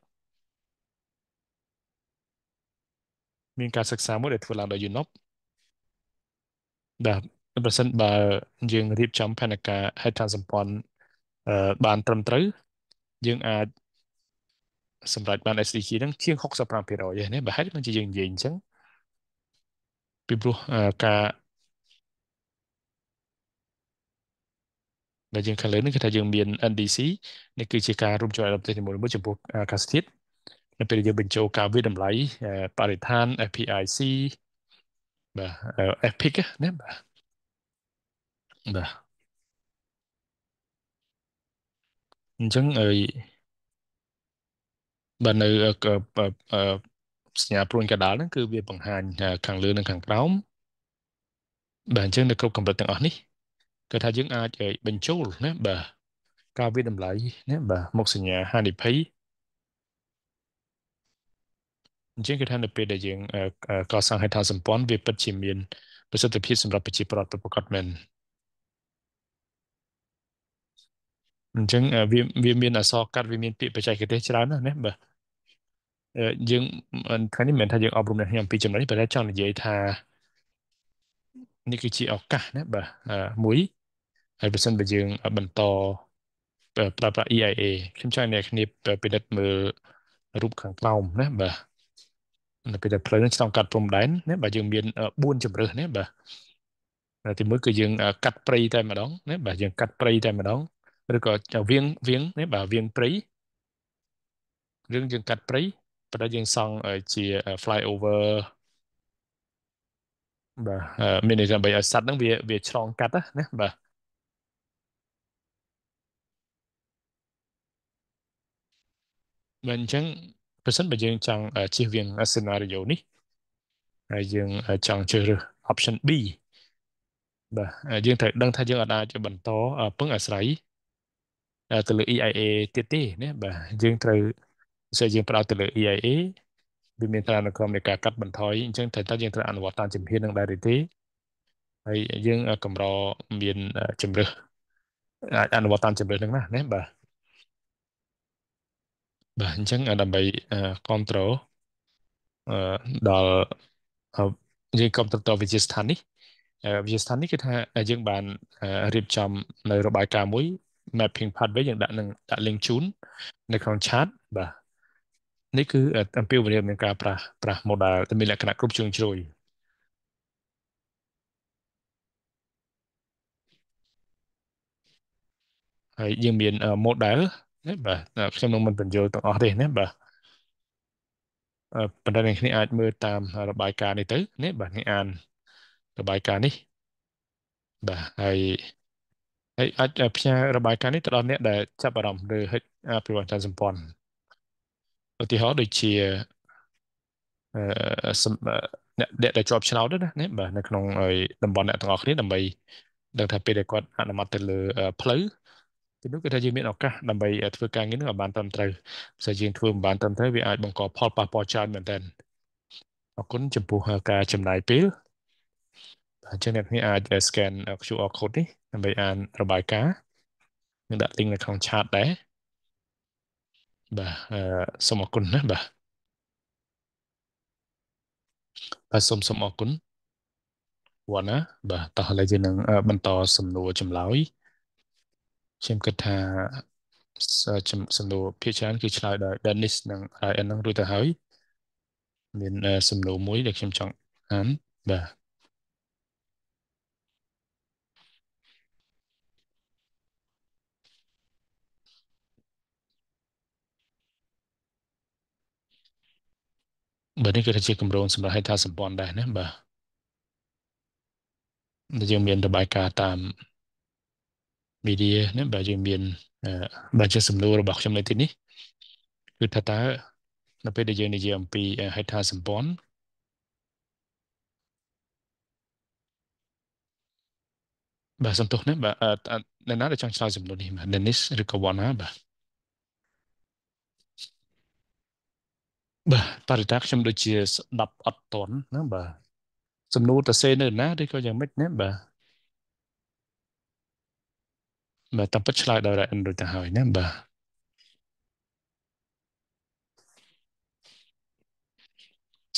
មានការសិក្សាមួយដែលធ្វើឡើងដោយ UNOP បាទប្រសិនបើយើងរៀបចំផែនការហេដ្ឋាសម្ព័ន្ធបានត្រឹមត្រូវយើងអាចសម្រាប់បាន SDG ហ្នឹងជាង65%ហ្នឹងបើហេតុមិនជាយើងនិយាយអញ្ចឹងពីព្រោះការដែលយើងខាងលើនេះគឺថាយើងមាន NDC នេះគឺជាការរួមចំណែកដល់ប្រទេសនីមួយៗចំពោះអាកាសធាតុនៅពេលដែលយើងបញ្ចូលការវិតម្លៃបរិស្ថាន FPIC បាទ epic ណាបាទបាទអញ្ចឹងអីបាទនៅសញ្ញាព្រួញកដាលហ្នឹងគឺវាបង្ហាញខាងលើនិងខាងក្រោមបាទអញ្ចឹងនៅគ្រប់កម្រិតទាំងអស់នេះគឺថាយើងអាចបញ្ចូលណាបាទការវាតម្លៃណាបាទមុខសញ្ញាហានិភ័យអញ្ចឹងគឺថានៅពេលដែលយើងកសាងហេដ្ឋាសម្ព័ន្ធវាពិតជាមានប្រសិទ្ធភាពសម្រាប់ប្រជាប្រដ្ឋប្រកបមែនអញ្ចឹងវាវាមានអសរកាត់វាមានពាក្យបច្ចេកទេសច្រើនណាស់ណាបាទយើងថ្ងៃនេះមិនមែនថាយើងអប់រំអ្នកខ្ញុំអំពីចំណុចនេះប៉ុន្តែចង់និយាយថានេះគឺជាឱកាសណាបាទមួយហើយបើសិនបើយើងបន្តប្រើប្រាស់ EIA ខ្ញុំចង់អ្នកគ្នាពិនិត្យមើលរូបខាងក្រោមណាបាទនៅពេលដែលផ្លូវនេះឆ្លងកាត់ព្រំដែនណាបាទយើងមាន4ជំរើសណាបាទទីមួយគឺយើងកាត់ព្រៃតែម្ដងណាបាទយើងកាត់ព្រៃតែម្ដងឬក៏វៀងវៀងណាបាទវៀងព្រៃរឿងយើងកាត់ព្រៃប៉ុន្តែយើងសង់ជា fly over បាទមានន័យថាបីឲ្យសัตว์ហ្នឹងវាវាឆ្លងកាត់ណាបាទមិនអញ្ចឹងប្រសិនបើយើងចង់ជៀសវាង scenario នេះហើយយើងចង់ជ្រើសរើស option B បាទយើងត្រូវដឹងថាយើងអាចបន្តពឹងអាស្រ័យទៅលើ EIA ទៀតទេណាបាទយើងត្រូវស្អីយើងផ្ដោតទៅលើ EIA វាមានតាមក្រមនៃការកាត់បន្ថយអញ្ចឹងត្រូវតើយើងត្រូវអនុវត្តតាមជំហាននឹងដែរឬទេហើយយើងកម្រមានជំរឹះអាចអនុវត្តតាមជំរឹះនឹងណាណាបាទបាទអញ្ចឹងដើម្បីគ្រប់ត្រូលដល់យើងគ្រប់ត្រូលតវិទ្យាស្ថាននេះវិទ្យាស្ថាននេះគឺថាយើងបានរៀបចំនៅរបាយការណ៍មួយ mapping pathway យើងដាក់នឹងដាក់ link ជូននៅក្នុង chat បាទនេះគឺអំពាវនាវនឹងការប្រាស់ប្រាស់ model ដែលមានលក្ខណៈគ្រប់ជ្រុងជ្រោយហើយយើងមាន model ណាបាទខ្ញុំនឹងមិនបញ្យល់ទាំងអស់ទេណាបាទប៉ុន្តែអ្នកនេះអាចមើលតាមរបាយការណ៍នេះទៅណាបាទអ្នកអានរបាយការណ៍នេះបាទហើយហើយអាចផ្ញើរបាយការណ៍នេះទៅដល់អ្នកដែលចាប់អារម្មណ៍លើហិច្ចអភិវឌ្ឍន៍សម្ព័ន្ធឧទាហរណ៍ដូចជាអឺអ្នកដែលជាប់ឆ្នោតណាណាបាទនៅក្នុងតំបន់អ្នកទាំងអស់គ្នាដើម្បីដឹងថាពេលដែលគាត់អនុម័តទៅលើផ្លូវពីនោះគឺថាយើងមានឱកាសដើម្បីធ្វើការងារនោះឲ្យបានត្រឹមត្រូវបើសិនយើងធ្វើមិនបានត្រឹមត្រូវវាអាចបង្កផលប៉ះពាល់ច្រើនមែនទែនអរគុណចំពោះការចំណាយពេលអញ្ចឹងអ្នកនេះអាច scan QR code នេះដើម្បីអានរបាយការណ៍នឹងដាក់ link នៅក្នុង chat ដែរបាទអឺសូមអរគុណណាបាទបាទសូមសូមអរគុណវណ្ណាបាទតោះឥឡូវយើងនឹង បន្ត សំណួរចម្លើយខ្ញុំគិតថាសំណួរភាគច្រើនគឺឆ្លើយដោយ Dennis និង Ryan នឹងរួចទៅហើយមានសំណួរមួយ ដែលខ្ញុំចង់អានបាទបាទនេះគឺជាគម្រោងសម្រាប់ហេដ្ឋាសម្ព័ន្ធដែរណាបាទយើងមានរបាយការណ៍តាម media ណាបើយើងមានបើជាសំណួររបស់ខ្ញុំនៅទីនេះគឺថាតើនៅពេលដែលយើងនិយាយអំពីហេដ្ឋាសម្ព័ន្ធបាទសំទោសណាបាទអ្នកណាដែលចង់ឆ្លើយសំណួរនេះបាទ Dennis ឬក៏ Wana បាទបាទបរិតាខ្ញុំដូចជាស្ដាប់អត់តន់ណាបាទសំណួរតសេនៅណាឬក៏យ៉ាងម៉េចណាបាទបាទតាមពិតឆ្លើយដោយរ៉ែនដូចទៅហើយណាបាទ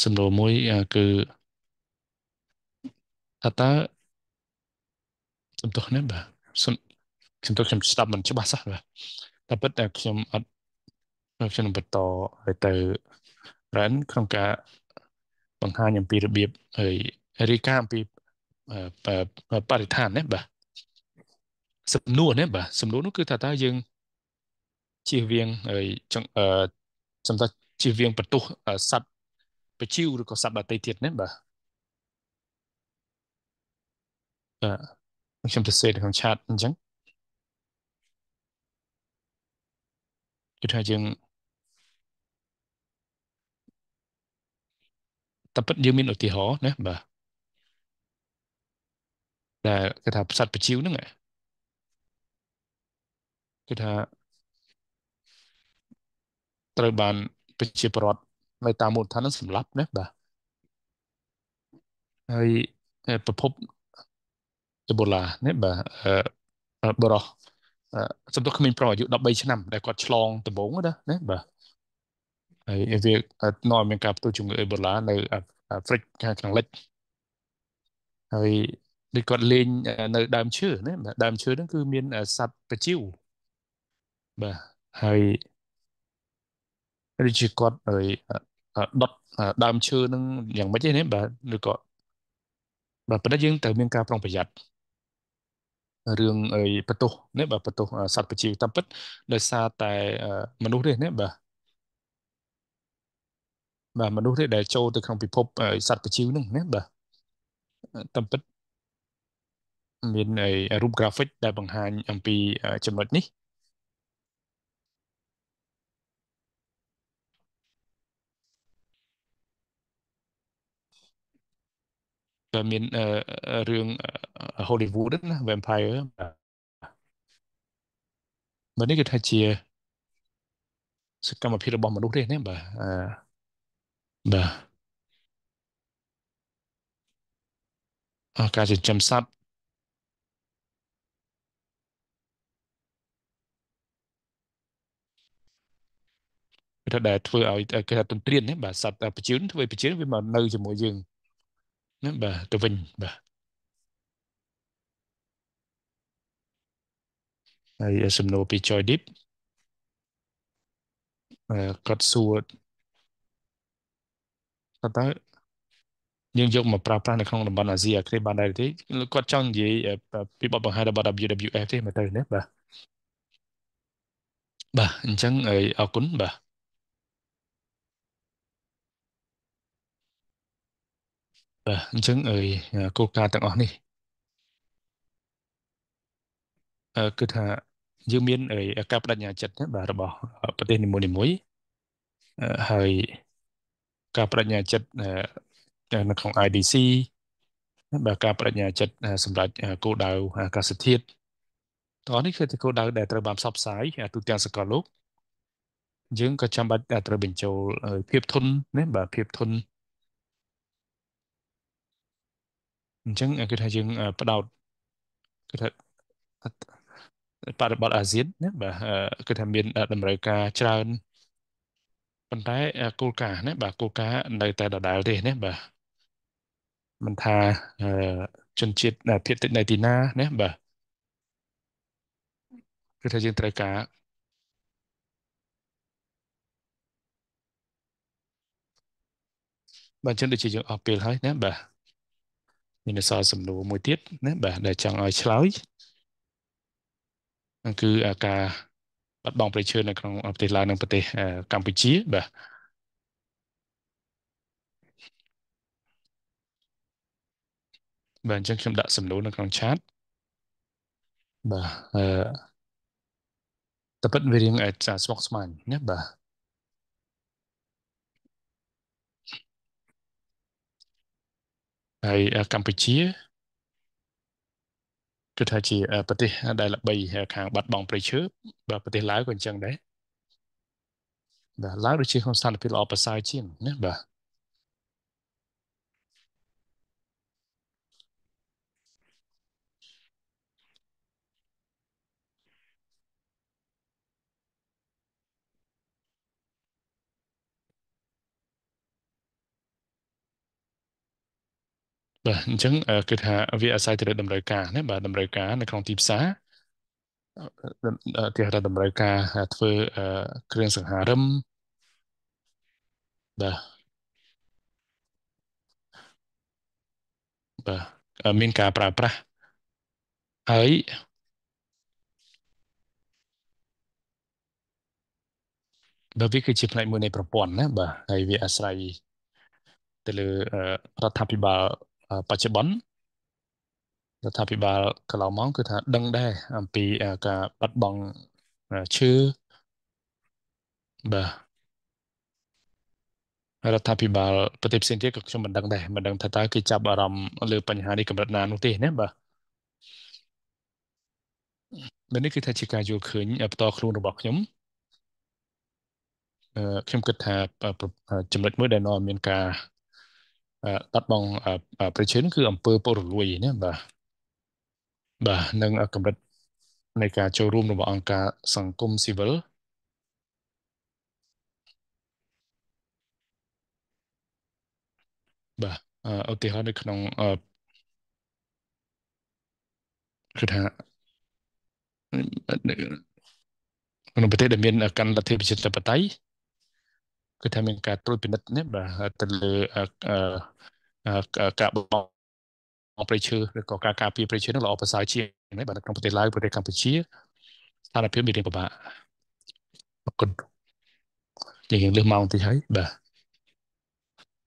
សំណួរមួយគឺថាតើសំទោសណាបាទសំទោសខ្ញុំស្ដាប់មិនច្បាស់សោះបាទតាមពិតតែខ្ញុំអត់ខ្ញុំនឹងបន្តឲ្យទៅរ៉ែនក្នុងការបង្ហាញអំពីរបៀបហើយរាយការណ៍អំពីបរិស្ថានណាបាទសំណួរណាបាទសំណួរនោះគឺថាតើយើងជៀសវាងហើយចង់អឺសម្រាប់ជៀសវាងបន្ទុះសត្វបជីវឬក៏សត្វដទៃទៀតណាបាទបាទខ្ញុំទៅសេនៅក្នុងឆាតអញ្ចឹងគឺថាយើងតែពិតយើងមានឧទាហរណ៍ណាបាទដែលគេថាសត្វបជីវហ្នឹងហ៎គឺថាត្រូវបានប្រជាប្រដ្ឋនៅតាមមូលដ្ឋាននឹងសម្លាប់ណាបាទហើយប្រភពតបូឡាណាបាទបរោះសំដៅក្មេងប្រុសអាយុ13ឆ្នាំដែលគាត់ឆ្លងដំបូងណាណាបាទហើយវានាំមានការផ្ទុះជំងឺអេបូឡានៅអាហ្វ្រិកខាងខាងលិចហើយដូចគាត់លេងនៅដើមឈើណាដើមឈើហ្នឹងគឺមានសត្វប្រជិវបាទហើយឬជាគាត់ហើយដុតដើមឈើនឹងយ៉ាងម៉េចទេនេះបាទឬក៏បាទប៉ុន្តែយើងត្រូវមានការប្រុងប្រយ័ត្នរឿងអីបន្ទោសនេះបាទបន្ទោសសត្វប្រជាតាមពិតដោយសារតែមនុស្សនេះនេះបាទបាទមនុស្សនេះដែលចូលទៅក្នុងពិភពសត្វប្រជានឹងណាបាទតាមពិតមានអីរូប graphic ដែលបង្ហាញអំពីចំណុចនេះក៏មានរឿង Hollywood ណា Vampire បាទនេះគឺថាជាសកម្មភាពរបស់មនុស្សទេណាបាទអឺបាទអាការចិញ្ចឹមសត្វវាថាដែលធ្វើឲ្យគេថាទន្ទ្រានណាបាទសត្វប្រជាជនធ្វើប្រជាជនវាមកនៅជាមួយយើងណាបាទទៅវិញបាទហើយសំណួរពី Joydip អឺគាត់សួរថាតើយើងយកមកប្រើប្រាស់នៅក្នុងតំបន់អាស៊ីអាគ្នេយ៍បានដែរទេគាត់ចង់និយាយពីបទបង្ហាញរបស់ WWF ទេមែនទេណាបាទបាទអញ្ចឹងអរគុណបាទបាទអញ្ចឹងអើយគោលការណ៍ទាំងអស់នេះអឺគឺថាយើងមានការបដិញ្ញាចិត្តបាទរបស់ប្រទេសនីមួយនីមួយហើយការបដិញ្ញាចិត្តនៅក្នុង IDC បាទការបដិញ្ញាចិត្តសម្រាប់គោលដៅអាកាសធាតុតោះនេះគឺជាគោលដៅដែលត្រូវបានផ្សព្វផ្សាយទូទាំងសកលលោកយើងក៏ចាំបាច់ត្រូវបញ្ចូលភាពធន់ណាបាទភាពធន់អញ្ចឹងគេថាយើងផ្ដោតគេថាបរិបទអាស៊ានណាបាទគេថាមានតម្រូវការច្រើនប៉ុន្តែគោលការណ៍ណាបាទគោលការណ៍នៅតែដដែលទេណាបាទមិនថាជនជាតិភាគតិចនៅទីណាណាបាទគឺថាយើងត្រូវការបាទចឹងដូចជាយើងអស់ពេលហើយណាបាទមានអសរសំណួរមួយទៀតណាបាទដែលចង់ឲ្យឆ្លើយគឺអាការបាត់បង់ប្រៃឈើនៅក្នុងប្រទេសឡាវនិងប្រទេសកម្ពុជាបាទបាទអញ្ចឹងខ្ញុំដាក់សំណួរនៅក្នុង chat បាទអឺតពិតវារៀងអាចស្មុគស្មាញណាបាទហើយកម្ពុជាគឺថាជា ប្រទេសដែលល្បីខាងបាត់បង់ព្រៃឈើបាទប្រទេសឡាវក៏អញ្ចឹងដែរបាទឡាវដូចជាក្នុងស្ថានភាពល្អប្រសើរជាងណាបាទបាទអញ្ចឹងគឺថាវាអាស្រ័យទៅលើតម្រូវការណាបាទតម្រូវការនៅក្នុងទីផ្សារទីហៅថាតម្រូវការធ្វើគ្រឿងសង្ហារឹមបាទបាទមានការប្រើប្រាស់ហើយបាទវាគឺជាផ្នែកមួយនៃប្រព័ន្ធណាបាទហើយវាអាស្រ័យទៅលើរដ្ឋាភិបាលបច្ចុប្បន្នរដ្ឋាភិបាលកន្លងមកគឺថាដឹងដែរអំពីការបាត់បង់ឈើបាទរដ្ឋាភិបាលប្រទេសផ្សេងទៀតក៏ខ្ញុំមិនដឹងដែរមិនដឹងថាតើគេចាប់អារម្មណ៍លើបញ្ហានេះកម្រិតណានោះទេណាបាទមែននេះគឺថាជាការយល់ឃើញផ្ទាល់ខ្លួនរបស់ខ្ញុំខ្ញុំគិតថាចំណុចមួយដែលនាំឲ្យមានការបាត់បង់ប្រជជនគឺអំពើពុករលួយណាបាទបាទនឹងកម្រិតនៃការចូលរួមរបស់អង្គការសង្គមស៊ីវិលបាទឧទាហរណ៍នៅក្នុងគឺថាក្នុងប្រទេសដែលមានកាន់លទ្ធិប្រជាធិបតេយ្យគឺថាមានការត្រួតពិនិត្យនេះបាទទៅលើការបងប្រៃឈើឬក៏ការការពារប្រៃឈើនឹងល្អប្រសើរជាងនេះបាទនៅក្នុងប្រទេសឡាវប្រទេសកម្ពុជាស្ថានភាពមានរឿងពិបាកអរគុណយើងលើសម៉ោងតិចហើយបាទ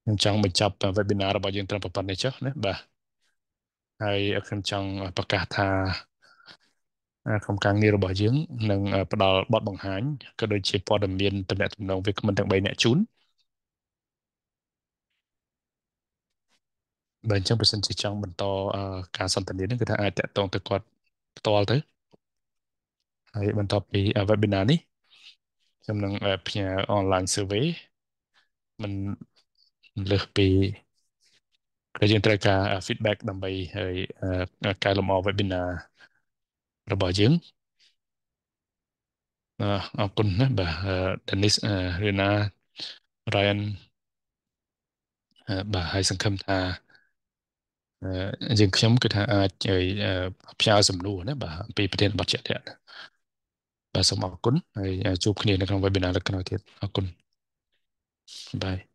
ខ្ញុំចង់បញ្ចប់ webinar របស់យើងត្រឹមប៉ុណ្្នេះចុះណាបាទហើយខ្ញុំចង់ប្រកាសថាក្នុងការងាររបស់យើងនឹងផ្ដល់បទបង្ហាញក៏ដូចជាព័ត៌មានតំណែងតំណងវាគ្មិនទាំង3អ្នកជូនបើអញ្ចឹងបើសិនជាចង់បន្តការសន្ទនានេះគឺថាអាចតាក់ទងទៅគាត់ផ្ទាល់ទៅហើយបន្ទាប់ពី webinar នេះខ្ញុំនឹងផ្ញើ online survey មិនលើសពីដែលយើងត្រូវការ feedback ដើម្បីហើយកែលម្អ webinar របស់យើងអរគុណណាស់បាទ Dennis Rena Ryan បាទហើយសង្ឃឹមថាយើងខ្ញុំគឺថាអាចផ្សាយសំណួរណាបាទពីប្រធានបទជាក់លាក់បាទសូមអរគុណហើយជួបគ្នានៅក្នុង webinar លើកក្រោយទៀតអរគុណបាយ